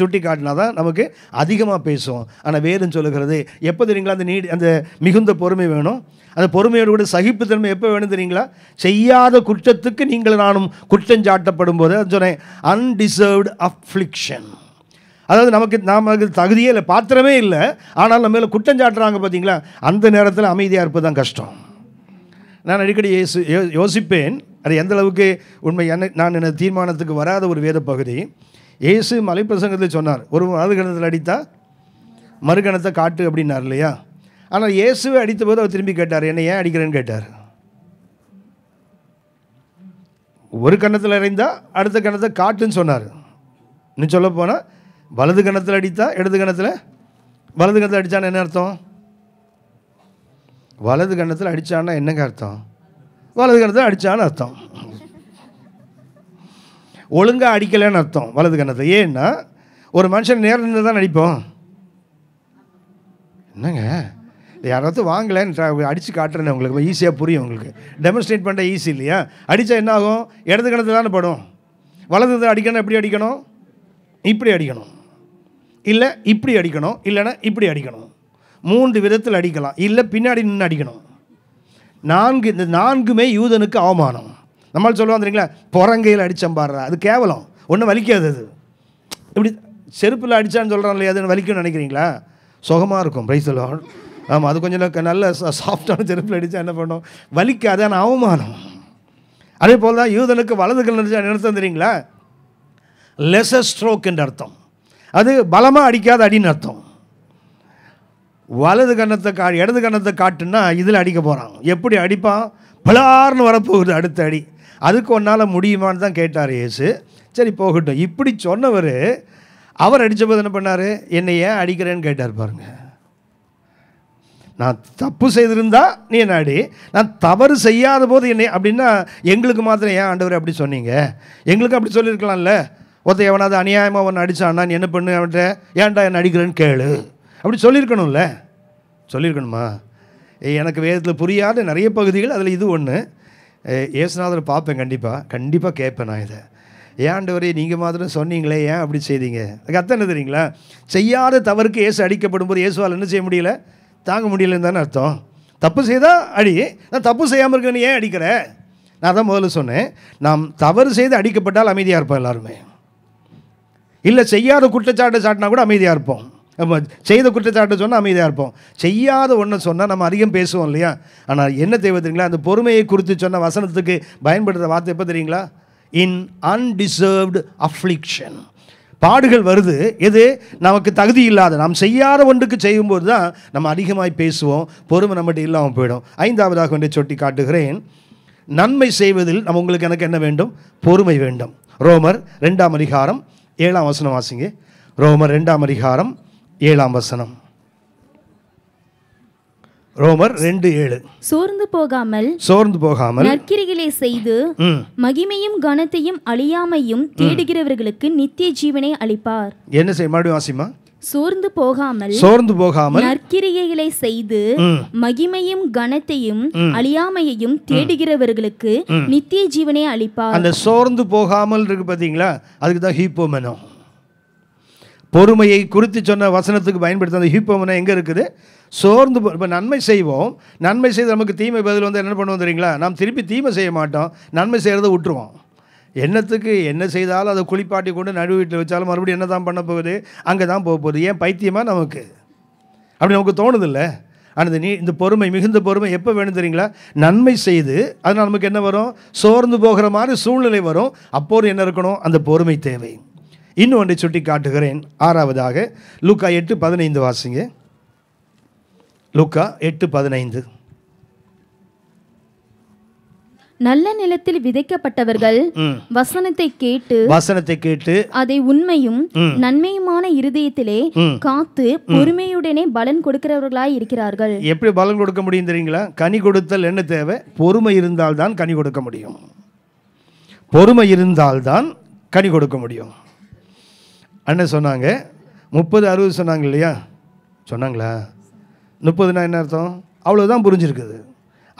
Speaker 1: சுட்டி காட்டினா தான் நமக்கு அதிகமாக பேசுவோம் ஆனால் வேறுன்னு சொல்லுகிறது எப்போ தெரியுங்களா அந்த நீடி அந்த மிகுந்த பொறுமை வேணும் அந்த பொறுமையோடு கூட சகிப்புத்தன்மை எப்போ வேணும் தெரியுங்களா செய்யாத குற்றத்துக்கு நீங்கள் நானும் குற்றம் சாட்டப்படும் போது சொன்னேன் அன்டிசர்வ்டு அஃப்ளிக்ஷன் அதாவது நமக்கு நமக்கு தகுதியே இல்லை பாத்திரமே இல்லை ஆனால் நம்ம மேலே குற்றம் சாட்டுறாங்க பார்த்தீங்களா அந்த நேரத்தில் அமைதியாக இருப்பது தான் கஷ்டம் நான் அடிக்கடி யோசிப்பேன் அது எந்த அளவுக்கு உண்மை என்ன நான் என்ன தீர்மானத்துக்கு வராத ஒரு வேத பகுதி இயேசு மலைப்பிரசங்கத்தில் சொன்னார் ஒரு மறுகணத்தில் அடித்தா மறுகணத்தை காட்டு அப்படின்னார் இல்லையா ஆனால் இயேசுவை போது அவர் திரும்பி கேட்டார் என்னை ஏன் அடிக்கிறேன்னு கேட்டார் ஒரு கணத்தில் இறைந்தால் அடுத்த கணத்தை காட்டுன்னு சொன்னார் இன்னும் சொல்ல போனால் வலது கணத்தில் அடித்தா இடது கணத்தில் வலது கணத்தில் அடித்தான்னு என்ன அர்த்தம் வலது கணத்தில் அடித்தான்னா என்னங்க அர்த்தம் வலது கணத்தை அடித்தான்னு அர்த்தம் ஒழுங்காக அடிக்கலைன்னு அர்த்தம் வலது கணத்தை ஏன்னா ஒரு மனுஷன் நேரம் நின்று தான் அடிப்போம் என்னங்க யாராவது வாங்கலன்னு அடித்து காட்டுறேன் உங்களுக்கு ஈஸியாக புரியும் உங்களுக்கு டெமன்ஸ்ட்ரேட் பண்ணுற ஈஸி இல்லையா அடித்தா என்ன ஆகும் இடது கணத்து தானே படும் வலது அடிக்கணும் எப்படி அடிக்கணும் இப்படி அடிக்கணும் இல்லை இப்படி அடிக்கணும் இல்லைன்னா இப்படி அடிக்கணும் மூன்று விதத்தில் அடிக்கலாம் இல்லை பின்னாடி நின்று அடிக்கணும் நான்கு இந்த நான்குமே யூதனுக்கு அவமானம் நம்மளால் சொல்லுவோம் தெரியுங்களா புறங்கையில் அடிச்சம்பாடுறா அது கேவலம் ஒன்றும் வலிக்காது அது இப்படி செருப்பில் அடித்தான்னு சொல்கிறான் இல்லையா அது வலிக்கும்னு நினைக்கிறீங்களா சுகமாக இருக்கும் பிரைஸ் சொல்லுவாங்க ஆமாம் அது கொஞ்சம் நல்ல சாஃப்டான செருப்பில் அடித்தா என்ன பண்ணும் வலிக்காது ஆனால் அவமானம் அதே போல் தான் யூதனுக்கு வலதுகள் நினைத்தோம் தெரியுங்களா லெசர் ஸ்ட்ரோக் என்று அர்த்தம் அது பலமாக அடிக்காத அடின்னு அர்த்தம் வலது கன்னத்தை கா இடது கன்னத்தை காட்டுன்னா இதில் அடிக்க போகிறான் எப்படி அடிப்பான் பலார்னு வரப்போகுது அடுத்த அடி அதுக்கு ஒன்றால் முடியுமான்னு தான் கேட்டார் ஏசு சரி போகட்டும் இப்படி சொன்னவர் அவர் அடித்தபோது என்ன பண்ணார் என்னை ஏன் அடிக்கிறேன்னு கேட்டார் பாருங்கள் நான் தப்பு செய்திருந்தா நீ என்ன அடி நான் தவறு செய்யாத போது என்னை அப்படின்னா எங்களுக்கு மாத்திரம் ஏன் ஆண்டவர் அப்படி சொன்னீங்க எங்களுக்கு அப்படி சொல்லியிருக்கலாம்ல ஒருத்த எவனாவது அநியாயமாக ஒன்று அடித்தான்னா நீ என்ன பண்ணு ஏன்டா என்ன அடிக்கிறேன்னு கேளு அப்படி சொல்லியிருக்கணும்ல சொல்லியிருக்கணுமா எனக்கு வேதத்தில் புரியாத நிறைய பகுதிகள் அதில் இது ஒன்று ஏசுநாதர் பார்ப்பேன் கண்டிப்பாக கண்டிப்பாக கேட்பேன் நான் இதை ஏன்டவரே நீங்கள் மாதிரி சொன்னீங்களே ஏன் அப்படி செய்தீங்க அதுக்கு அர்த்தம் என்ன தெரியுங்களா செய்யாத தவறுக்கு ஏசு அடிக்கப்படும் போது ஏசுவால் என்ன செய்ய முடியல தாங்க முடியலன்னு தானே அர்த்தம் தப்பு செய்தால் அடி நான் தப்பு செய்யாமல் இருக்கேன்னு ஏன் அடிக்கிற நான் தான் முதல்ல சொன்னேன் நாம் தவறு செய்து அடிக்கப்பட்டால் அமைதியாக இருப்போம் எல்லாருமே இல்லை செய்யாத குற்றச்சாட்டை சாட்டினா கூட அமைதியாக இருப்போம் நம்ம செய்த குற்றச்சாட்டு சொன்னால் அமைதியாக இருப்போம் செய்யாத ஒன்று சொன்னால் நம்ம அதிகம் பேசுவோம் இல்லையா ஆனால் என்ன தேவை தெரியுங்களா அந்த பொறுமையை குறித்து சொன்ன வசனத்துக்கு பயன்படுத்துகிற வார்த்தை எப்போ தெரியுங்களா இன் அன்டிசர்வ்டு அஃப்ளிக்ஷன் பாடுகள் வருது எது நமக்கு தகுதி இல்லாத நாம் செய்யாத ஒன்றுக்கு செய்யும்போது தான் நம்ம அதிகமாய் பேசுவோம் பொறுமை நம்மகிட்ட இல்லாமல் போயிடும் ஐந்தாவதாக ஒன்றை சொட்டி காட்டுகிறேன் நன்மை செய்வதில் நம்ம உங்களுக்கு எனக்கு என்ன வேண்டும் பொறுமை வேண்டும் ரோமர் ரெண்டாம் அதிகாரம் ஏழாம் வசனம் வாசிங்க ரோமர் ரெண்டாம் அதிகாரம் ஏழாம் வசனம் ரோமர் ரெண்டு ஏழு
Speaker 2: சோர்ந்து போகாமல்
Speaker 1: சோர்ந்து போகாமல்
Speaker 2: நற்கிரிகளை செய்து மகிமையும் கனத்தையும் அழியாமையும் தேடுகிறவர்களுக்கு நித்திய ஜீவனை அளிப்பார்
Speaker 1: என்ன செய்ய மாடி வாசிமா
Speaker 2: சோர்ந்து போகாமல் சோர்ந்து போகாமல் நற்கிரியைகளை செய்து மகிமையும் கனத்தையும் அழியாமையையும் தேடுகிறவர்களுக்கு நித்திய ஜீவனை அளிப்பார் அந்த
Speaker 1: சோர்ந்து போகாமல் இருக்கு பாத்தீங்களா அதுக்கு தான் ஹீப்போமெனோ பொறுமையை குறித்து சொன்ன வசனத்துக்கு பயன்படுத்த அந்த ஹிப்பம்னா எங்கே இருக்குது சோர்ந்து இப்போ நன்மை செய்வோம் நன்மை செய்து நமக்கு தீமை பதில் வந்து என்ன பண்ணுவோம் தெரியுங்களா நாம் திருப்பி தீமை செய்ய மாட்டோம் நன்மை செய்கிறத விட்டுருவோம் என்னத்துக்கு என்ன செய்தாலும் அதை குளிப்பாட்டி கொண்டு நடு வீட்டில் வச்சாலும் மறுபடியும் என்ன தான் பண்ண போகுது அங்கே தான் போக போகுது ஏன் பைத்தியமாக நமக்கு அப்படி நமக்கு இல்லை ஆனால் நீ இந்த பொறுமை மிகுந்த பொறுமை எப்போ வேணும் தெரியுங்களா நன்மை செய்து அதனால் நமக்கு என்ன வரும் சோர்ந்து போகிற மாதிரி சூழ்நிலை வரும் அப்போது என்ன இருக்கணும் அந்த பொறுமை தேவை இன்னும் ஒன்றை சுட்டி காட்டுகிறேன் ஆறாவதாக லூக்கா எட்டு பதினைந்து வாசிங்க லூக்கா எட்டு பதினைந்து
Speaker 2: நல்ல நிலத்தில் விதைக்கப்பட்டவர்கள் வசனத்தை கேட்டு
Speaker 1: வசனத்தை கேட்டு
Speaker 2: அதை உண்மையும் நன்மையுமான இருதயத்திலே காத்து பொறுமையுடனே பலன் கொடுக்கிறவர்களாய் இருக்கிறார்கள்
Speaker 1: எப்படி பலன் கொடுக்க முடியும் தெரியுங்களா கனி கொடுத்தல் என்ன தேவை பொறுமை இருந்தால்தான் கனி கொடுக்க முடியும் பொறுமை இருந்தால்தான் கனி கொடுக்க முடியும் அண்ணன் சொன்னாங்க முப்பது அறுபது சொன்னாங்க இல்லையா சொன்னாங்களா முப்பதுனா என்ன அர்த்தம் அவ்வளோதான் புரிஞ்சிருக்குது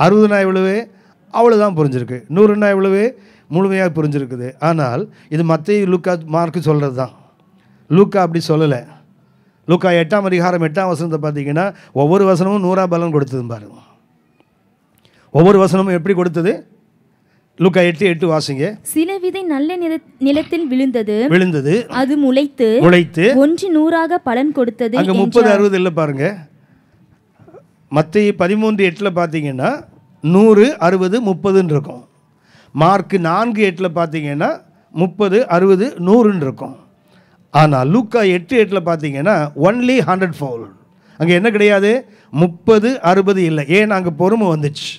Speaker 1: அறுபதுனா இவ்வளவு அவ்வளோதான் புரிஞ்சிருக்கு நூறுனா இவ்வளவு முழுமையாக புரிஞ்சிருக்குது ஆனால் இது மற்ற லூக்கா மார்க்கு சொல்கிறது தான் லூக்கா அப்படி சொல்லலை லூக்கா எட்டாம் அதிகாரம் எட்டாம் வசனத்தை பார்த்தீங்கன்னா ஒவ்வொரு வசனமும் நூறாம் பலன் கொடுத்ததும் பாருங்க ஒவ்வொரு வசனமும் எப்படி கொடுத்தது லூக்கா எட்டு எட்டு வாசிங்க
Speaker 2: சில விதை நல்ல நிலத்தில் விழுந்தது விழுந்தது அது முளைத்து முளைத்து ஒன்று நூறாக பலன் கொடுத்தது அங்கே முப்பது அறுபது
Speaker 1: இல்லை பாருங்க மற்ற பதிமூன்று எட்டில் பார்த்தீங்கன்னா நூறு அறுபது முப்பதுன்னு இருக்கும் மார்க் நான்கு எட்டில் பார்த்தீங்கன்னா முப்பது அறுபது நூறுன்னு இருக்கும் ஆனால் லூக்கா எட்டு எட்டில் பார்த்தீங்கன்னா ஒன்லி ஹண்ட்ரட் ஃபோல் அங்கே என்ன கிடையாது முப்பது அறுபது இல்லை ஏன் அங்கே பொறுமை வந்துச்சு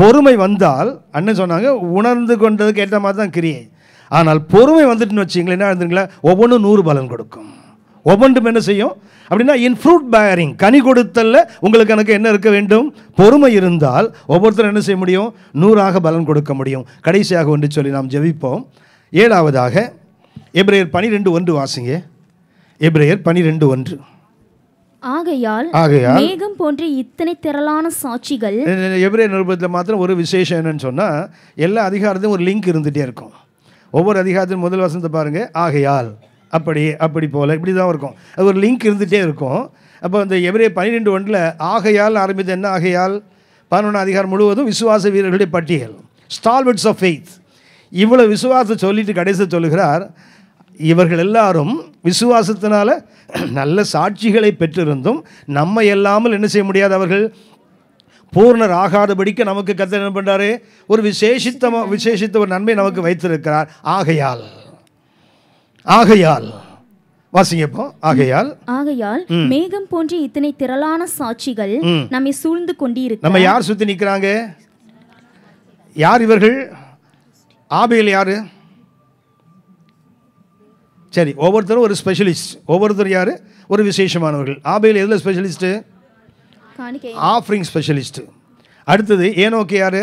Speaker 1: பொறுமை வந்தால் அண்ணன் சொன்னாங்க உணர்ந்து கொண்டதுக்கு ஏற்ற மாதிரி தான் கிரியை ஆனால் பொறுமை வந்துட்டுன்னு வச்சிங்களேன் என்ன எழுதுங்களா ஒவ்வொன்றும் நூறு பலன் கொடுக்கும் ஒவ்வொன்றும் என்ன செய்யும் அப்படின்னா இன் ஃப்ரூட் பேரிங் கனி கொடுத்தல உங்களுக்கு எனக்கு என்ன இருக்க வேண்டும் பொறுமை இருந்தால் ஒவ்வொருத்தரும் என்ன செய்ய முடியும் நூறாக பலன் கொடுக்க முடியும் கடைசியாக ஒன்று சொல்லி நாம் ஜெபிப்போம் ஏழாவதாக எப்ரேயர் பனிரெண்டு ஒன்று வாசிங்க எப்ரேயர் பனிரெண்டு ஒன்று
Speaker 2: ஆகையால் ஆகையால் மேகம் போன்ற இத்தனை திரளான சாட்சிகள்
Speaker 1: எபிரே நிருபத்தில் மாத்திரம் ஒரு விசேஷம் என்னன்னு சொன்னால் எல்லா அதிகாரத்தையும் ஒரு லிங்க் இருந்துகிட்டே இருக்கும் ஒவ்வொரு அதிகாரத்தையும் முதல் வசனத்தை பாருங்கள் ஆகையால் அப்படி அப்படி போல் இப்படி தான் இருக்கும் அது ஒரு லிங்க் இருந்துகிட்டே இருக்கும் அப்போ இந்த எவரே பன்னிரெண்டு ஒன்றில் ஆகையால் ஆரம்பித்த என்ன ஆகையால் பதினொன்றாம் அதிகாரம் முழுவதும் விசுவாச வீரர்களுடைய பட்டியல் ஸ்டால்வெட்ஸ் ஆஃப் ஃபெய்த் இவ்வளோ விசுவாசம் சொல்லிட்டு கடைசி சொல்லுகிறார் இவர்கள் எல்லாரும் விசுவாசத்தினால நல்ல சாட்சிகளை பெற்றிருந்தும் நம்ம எல்லாமல் என்ன செய்ய முடியாது அவர்கள் பூர்ணர் ஆகாதபடிக்கு நமக்கு கத்தர் என்ன பண்ணுறாரு ஒரு விசேஷித்தமாக விசேஷித்த ஒரு நன்மை நமக்கு வைத்திருக்கிறார் ஆகையால் ஆகையால் வாசிங்கப்போ ஆகையால்
Speaker 2: ஆகையால் மேகம் போன்ற இத்தனை திரளான சாட்சிகள் நம்மை சூழ்ந்து கொண்டிருக்கு நம்ம யார்
Speaker 1: சுற்றி நிற்கிறாங்க யார் இவர்கள் ஆபையில் யாரு சரி ஒவ்வொருத்தரும் ஒரு ஸ்பெஷலிஸ்ட் ஒவ்வொருத்தர் யார் ஒரு விசேஷமானவர்கள் ஆபையில் எதில் ஸ்பெஷலிஸ்ட்டு ஆஃபரிங் ஸ்பெஷலிஸ்ட்டு அடுத்தது ஏனோக்கு யார்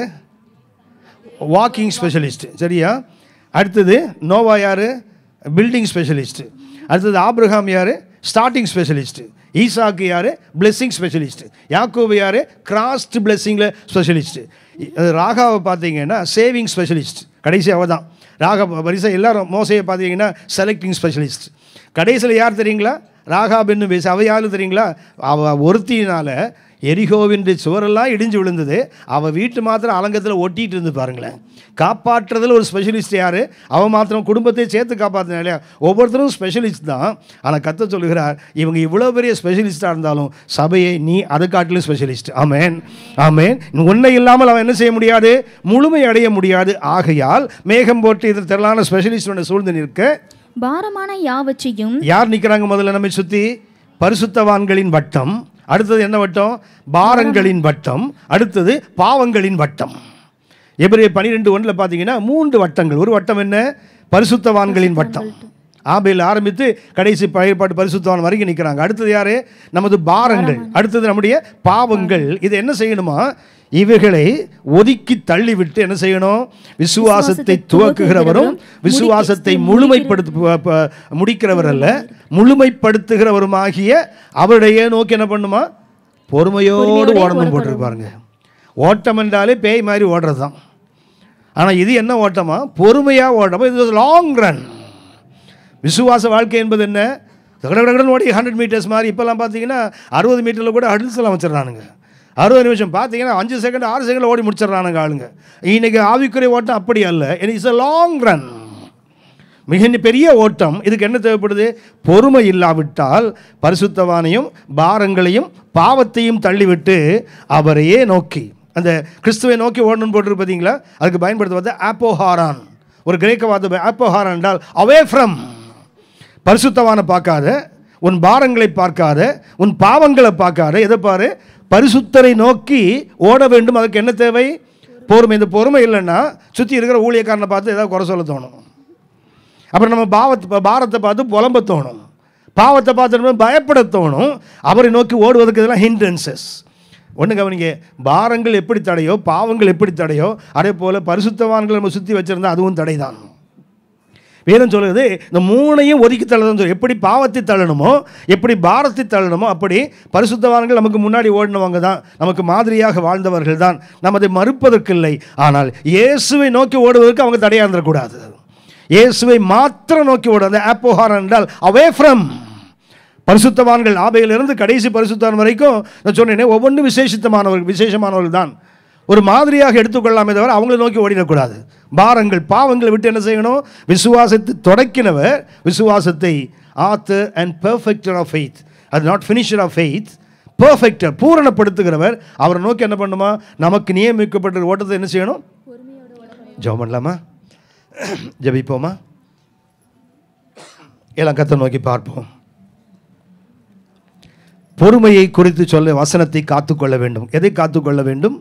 Speaker 1: வாக்கிங் ஸ்பெஷலிஸ்ட்டு சரியா அடுத்தது நோவா யார் பில்டிங் ஸ்பெஷலிஸ்ட்டு அடுத்தது ஆப்ரஹாம் யார் ஸ்டார்டிங் ஸ்பெஷலிஸ்ட்டு ஈசாக்கு யார் பிளெஸ்ஸிங் ஸ்பெஷலிஸ்ட்டு யாக்கோபு யார் கிராஸ்ட் பிளெஸ்ஸிங்கில் ஸ்பெஷலிஸ்ட்டு ராகாவை பார்த்தீங்கன்னா சேவிங் ஸ்பெஷலிஸ்ட் கடைசி அவள் தான் ராக வரிசை எல்லாரும் மோசையை பார்த்தீங்கன்னா செலக்டிங் ஸ்பெஷலிஸ்ட் கடைசியில் யார் தெரியுங்களா ராகாப் என்னும் பேசி அவையாலும் தெரியுங்களா அவ ஒருத்தினால் எரிகோவின் சுவரெல்லாம் இடிஞ்சு விழுந்தது அவன் வீட்டு மாத்திரம் அலங்கத்தில் ஒட்டிகிட்டு இருந்து பாருங்களேன் காப்பாற்றுறதில் ஒரு ஸ்பெஷலிஸ்ட் யார் அவன் மாத்திரம் குடும்பத்தை சேர்த்து காப்பாற்றினா இல்லையா ஒவ்வொருத்தரும் ஸ்பெஷலிஸ்ட் தான் ஆனால் கத்த சொல்கிறார் இவங்க இவ்வளோ பெரிய ஸ்பெஷலிஸ்ட்டாக இருந்தாலும் சபையை நீ அதை காட்டிலும் ஸ்பெஷலிஸ்ட் ஆமேன் ஆமேன் உன்னை இல்லாமல் அவன் என்ன செய்ய முடியாது முழுமை அடைய முடியாது ஆகையால் மேகம் போட்டு இதில் திரளான ஸ்பெஷலிஸ்டோட சூழ்ந்து நிற்க
Speaker 2: பாரமான யாவற்றையும்
Speaker 1: யார் நிற்கிறாங்க முதல்ல நம்மை சுற்றி பரிசுத்தவான்களின் வட்டம் அடுத்தது என்ன வட்டம் பாரங்களின் வட்டம் அடுத்தது பாவங்களின் வட்டம் எப்படி பனிரெண்டு ஒன்றில் பார்த்தீங்கன்னா மூன்று வட்டங்கள் ஒரு வட்டம் என்ன பரிசுத்தவான்களின் வட்டம் ஆபையில் ஆரம்பித்து கடைசி பயிர்பாட்டு பரிசுத்தவான் வரைக்கும் நிற்கிறாங்க அடுத்தது யார் நமது பாரங்கள் அடுத்தது நம்முடைய பாவங்கள் இது என்ன செய்யணுமா இவைகளை ஒதுக்கி தள்ளிவிட்டு என்ன செய்யணும் விசுவாசத்தை துவக்குகிறவரும் விசுவாசத்தை முழுமைப்படுத்து முடிக்கிறவர் அல்ல முழுமைப்படுத்துகிறவரும் ஆகிய அவருடைய நோக்கி என்ன பண்ணுமா பொறுமையோடு ஓடணும் போட்டிருப்பாருங்க ஓட்டம் என்றாலே பேய் மாதிரி ஓடுறது தான் ஆனால் இது என்ன ஓட்டமா பொறுமையாக ஓட்டமா இது லாங் ரன் விசுவாச வாழ்க்கை என்பது என்ன கடகடன் ஓடி ஹண்ட்ரட் மீட்டர்ஸ் மாதிரி இப்போல்லாம் பார்த்தீங்கன்னா அறுபது மீட்டரில் கூட ஹடில்ஸ் எல்லாம் வச்சிடறானுங்க அறுபது நிமிஷம் பார்த்தீங்கன்னா அஞ்சு செகண்ட் ஆறு செகண்ட் ஓடி முடிச்சிடறானுங்க ஆளுங்க இன்றைக்கி ஆவிக்குறை ஓட்டம் அப்படி அல்ல இட்ஸ் அ லாங் ரன் மிக பெரிய ஓட்டம் இதுக்கு என்ன தேவைப்படுது பொறுமை இல்லாவிட்டால் பரிசுத்தவானையும் பாரங்களையும் பாவத்தையும் தள்ளிவிட்டு அவரையே நோக்கி அந்த கிறிஸ்துவை நோக்கி ஓடணும்னு போட்டு பார்த்தீங்களா அதுக்கு பயன்படுத்துவது ஆப்போஹாரான் ஒரு கிரேக்க வார்த்தை ஆப்போஹாரான் என்றால் அவே ஃப்ரம் பரிசுத்தவானை பார்க்காத உன் பாரங்களை பார்க்காத உன் பாவங்களை பார்க்காத எதை பாரு பரிசுத்தரை நோக்கி ஓட வேண்டும் அதுக்கு என்ன தேவை பொறுமை இந்த பொறுமை இல்லைன்னா சுற்றி இருக்கிற ஊழியக்காரனை பார்த்து ஏதாவது குறை சொல்ல தோணும் அப்புறம் நம்ம பாவத்தை பாரத்தை பார்த்து புலம்ப தோணும் பாவத்தை பார்த்து பயப்பட தோணும் அவரை நோக்கி ஓடுவதற்கு இதெல்லாம் ஹிண்ட்ரன்சஸ் ஒன்று கவனிங்க பாரங்கள் எப்படி தடையோ பாவங்கள் எப்படி தடையோ அதே போல் பரிசுத்தவான்கள் நம்ம சுற்றி வச்சுருந்தா அதுவும் தடை தான் வேதம் சொல்லுது இந்த மூணையும் ஒதுக்கி தள்ளணும் சொல்லி எப்படி பாவத்தை தள்ளணுமோ எப்படி பாரத்தை தள்ளணுமோ அப்படி பரிசுத்தவான்கள் நமக்கு முன்னாடி ஓடினவங்க தான் நமக்கு மாதிரியாக வாழ்ந்தவர்கள் தான் நமது மறுப்பதற்கில்லை ஆனால் இயேசுவை நோக்கி ஓடுவதற்கு அவங்க தடையாக இயேசுவை மாத்திரம் நோக்கி ஓடாது ஆப்போஹார் என்றால் அவே ஃப்ரம் பரிசுத்தவான்கள் ஆபையிலிருந்து கடைசி பரிசுத்தான் வரைக்கும் நான் சொன்னேன்னே ஒவ்வொன்றும் விசேஷித்தமானவர்கள் விசேஷமானவர்கள் தான் ஒரு மாதிரியாக எடுத்துக்கொள்ளாமே தவிர அவங்கள நோக்கி ஓடிடக்கூடாது பாரங்கள் பாவங்களை விட்டு என்ன செய்யணும் விசுவாசத்தை தொடக்கினவர் விசுவாசத்தை author and perfecter of faith அது not finisher of faith perfecter பூரணப்படுத்துகிறவர் அவரை நோக்கி என்ன பண்ணுமா நமக்கு நியமிக்கப்பட்ட ஓட்டத்தை என்ன செய்யணும் ஜெபம் பண்ணலாமா ஜபிப்போமா கத்த நோக்கி பார்ப்போம் பொறுமையை குறித்து சொல்ல வசனத்தை காத்துக்கொள்ள வேண்டும் எதை காத்துக்கொள்ள வேண்டும்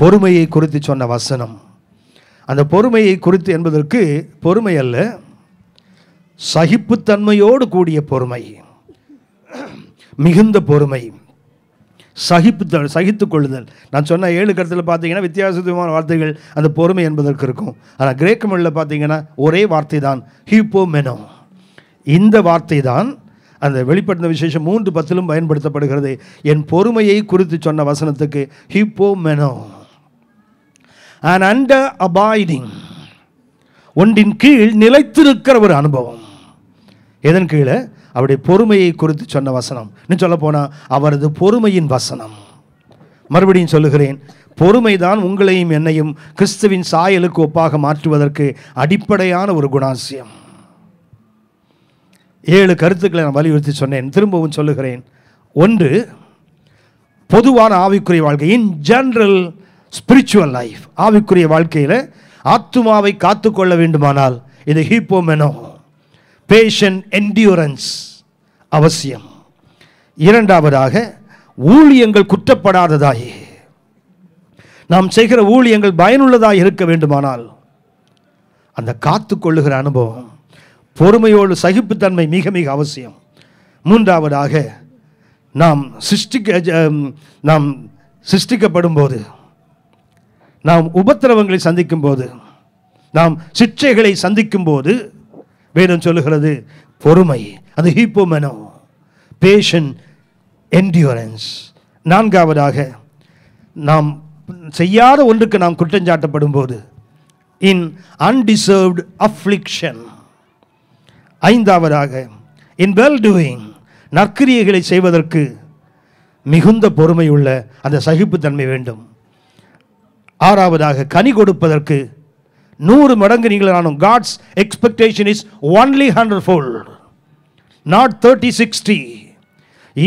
Speaker 1: பொறுமையை குறித்து சொன்ன வசனம் அந்த பொறுமையை குறித்து என்பதற்கு பொறுமை அல்ல சகிப்புத்தன்மையோடு கூடிய பொறுமை மிகுந்த பொறுமை சகிப்பு சகித்து கொள்ளுதல் நான் சொன்ன ஏழு கருத்தில் பார்த்தீங்கன்னா வித்தியாசமான வார்த்தைகள் அந்த பொறுமை என்பதற்கு இருக்கும் ஆனால் கிரேக்க மொழியில் பார்த்தீங்கன்னா ஒரே வார்த்தை தான் ஹீப்போ மெனோ இந்த வார்த்தை தான் அந்த வெளிப்படுத்த விசேஷம் மூன்று பத்திலும் பயன்படுத்தப்படுகிறது என் பொறுமையை குறித்து சொன்ன வசனத்துக்கு ஹிப்போ மெனோ அண்ட் அண்டர் அபாய்டிங் ஒன்றின் கீழ் நிலைத்திருக்கிற ஒரு அனுபவம் எதன் கீழே அவருடைய பொறுமையை குறித்து சொன்ன வசனம் இன்னும் சொல்ல போனால் அவரது பொறுமையின் வசனம் மறுபடியும் சொல்லுகிறேன் பொறுமைதான் உங்களையும் என்னையும் கிறிஸ்துவின் சாயலுக்கு ஒப்பாக மாற்றுவதற்கு அடிப்படையான ஒரு குணாசியம் ஏழு கருத்துக்களை நான் வலியுறுத்தி சொன்னேன் திரும்பவும் சொல்லுகிறேன் ஒன்று பொதுவான ஆவிக்குரிய வாழ்க்கை இன் ஜென்ரல் ஸ்பிரிச்சுவல் லைஃப் ஆவிக்குரிய வாழ்க்கையில் ஆத்துமாவை காத்து கொள்ள வேண்டுமானால் இது ஹீப்போமெனோ பேஷன் என்டியூரன்ஸ் அவசியம் இரண்டாவதாக ஊழியங்கள் குற்றப்படாததாய் நாம் செய்கிற ஊழியங்கள் பயனுள்ளதாக இருக்க வேண்டுமானால் அந்த காத்து கொள்ளுகிற அனுபவம் பொறுமையோடு சகிப்புத்தன்மை மிக மிக அவசியம் மூன்றாவதாக நாம் சிருஷ்டிக்க நாம் சிருஷ்டிக்கப்படும் போது நாம் உபத்திரவங்களை சந்திக்கும் போது நாம் சிற்றைகளை சந்திக்கும் போது வேதம் சொல்லுகிறது பொறுமை அது ஹீப்போமெனோ பேஷன் என்டியூரன்ஸ் நான்காவதாக நாம் செய்யாத ஒன்றுக்கு நாம் குற்றஞ்சாட்டப்படும் போது இன் அன்டிசர்வ்டு அஃப்ளிக்ஷன் ஐந்தாவதாக இன் வெல் டூயிங் நற்கிரியைகளை செய்வதற்கு மிகுந்த பொறுமை உள்ள அந்த சகிப்புத்தன்மை வேண்டும் ஆறாவதாக கனி கொடுப்பதற்கு நூறு மடங்கு நீங்கள் ஆனும் God's expectation is only hundred fold not thirty sixty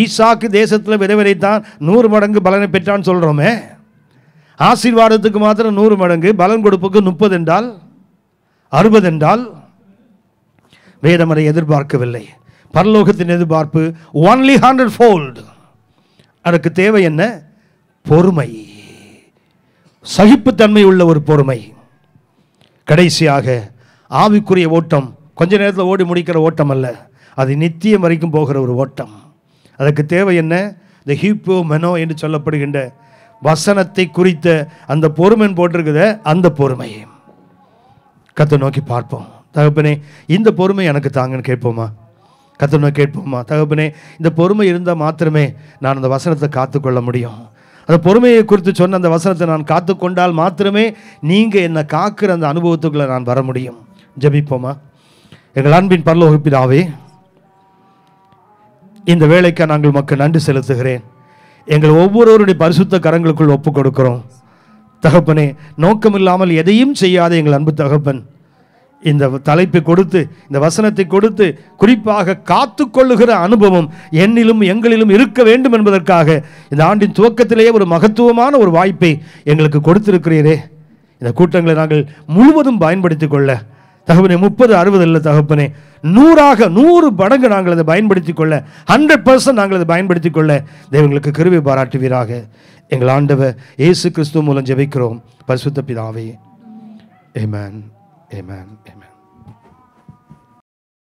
Speaker 1: ஈசாக்கு தேசத்தில் தான் நூறு மடங்கு பலனை பெற்றான்னு சொல்கிறோமே ஆசீர்வாதத்துக்கு மாத்திரம் நூறு மடங்கு பலன் கொடுப்புக்கு முப்பது என்றால் அறுபது என்றால் வேதமரை எதிர்பார்க்கவில்லை பரலோகத்தின் எதிர்பார்ப்பு ஒன்லி ஹண்ட்ரட் ஃபோல்டு அதற்கு தேவை என்ன பொறுமை சகிப்புத்தன்மை உள்ள ஒரு பொறுமை கடைசியாக ஆவிக்குரிய ஓட்டம் கொஞ்ச நேரத்தில் ஓடி முடிக்கிற ஓட்டம் அல்ல அது நித்தியம் வரைக்கும் போகிற ஒரு ஓட்டம் அதுக்கு தேவை என்ன இந்த ஹீப்போ மெனோ என்று சொல்லப்படுகின்ற வசனத்தை குறித்த அந்த பொறுமைன்னு போட்டிருக்குத அந்த பொறுமை கத்தை நோக்கி பார்ப்போம் தகப்பனே இந்த பொறுமை எனக்கு தாங்கன்னு கேட்போமா கத்தனை கேட்போமா தகப்பனே இந்த பொறுமை இருந்தால் மாத்திரமே நான் அந்த வசனத்தை காத்துக்கொள்ள முடியும் அந்த பொறுமையை குறித்து சொன்ன அந்த வசனத்தை நான் காத்து கொண்டால் மாத்திரமே நீங்கள் என்னை காக்கிற அந்த அனுபவத்துக்குள்ளே நான் வர முடியும் ஜபிப்போமா எங்கள் அன்பின் பரலோகப்பிதாவே இந்த வேலைக்கு நாங்கள் மக்கள் நன்றி செலுத்துகிறேன் எங்கள் ஒவ்வொருவருடைய பரிசுத்த கரங்களுக்குள் ஒப்புக் கொடுக்கிறோம் தகப்பனே நோக்கமில்லாமல் எதையும் செய்யாத எங்கள் அன்பு தகப்பன் இந்த தலைப்பை கொடுத்து இந்த வசனத்தை கொடுத்து குறிப்பாக காத்து கொள்ளுகிற அனுபவம் என்னிலும் எங்களிலும் இருக்க வேண்டும் என்பதற்காக இந்த ஆண்டின் துவக்கத்திலேயே ஒரு மகத்துவமான ஒரு வாய்ப்பை எங்களுக்கு கொடுத்திருக்கிறீரே இந்த கூட்டங்களை நாங்கள் முழுவதும் பயன்படுத்தி கொள்ள தகப்பனே முப்பது அறுபது இல்லை தகப்பனே நூறாக நூறு மடங்கு நாங்கள் அதை பயன்படுத்தி கொள்ள ஹண்ட்ரட் பர்சன்ட் நாங்கள் அதை பயன்படுத்தி கொள்ள தெய்வங்களுக்கு கருவி பாராட்டுவீராக எங்கள் ஆண்டவர் இயேசு கிறிஸ்துவ மூலம் ஜெபிக்கிறோம் பசுத்த பிதாவே ஏமேன் Amen. Amen.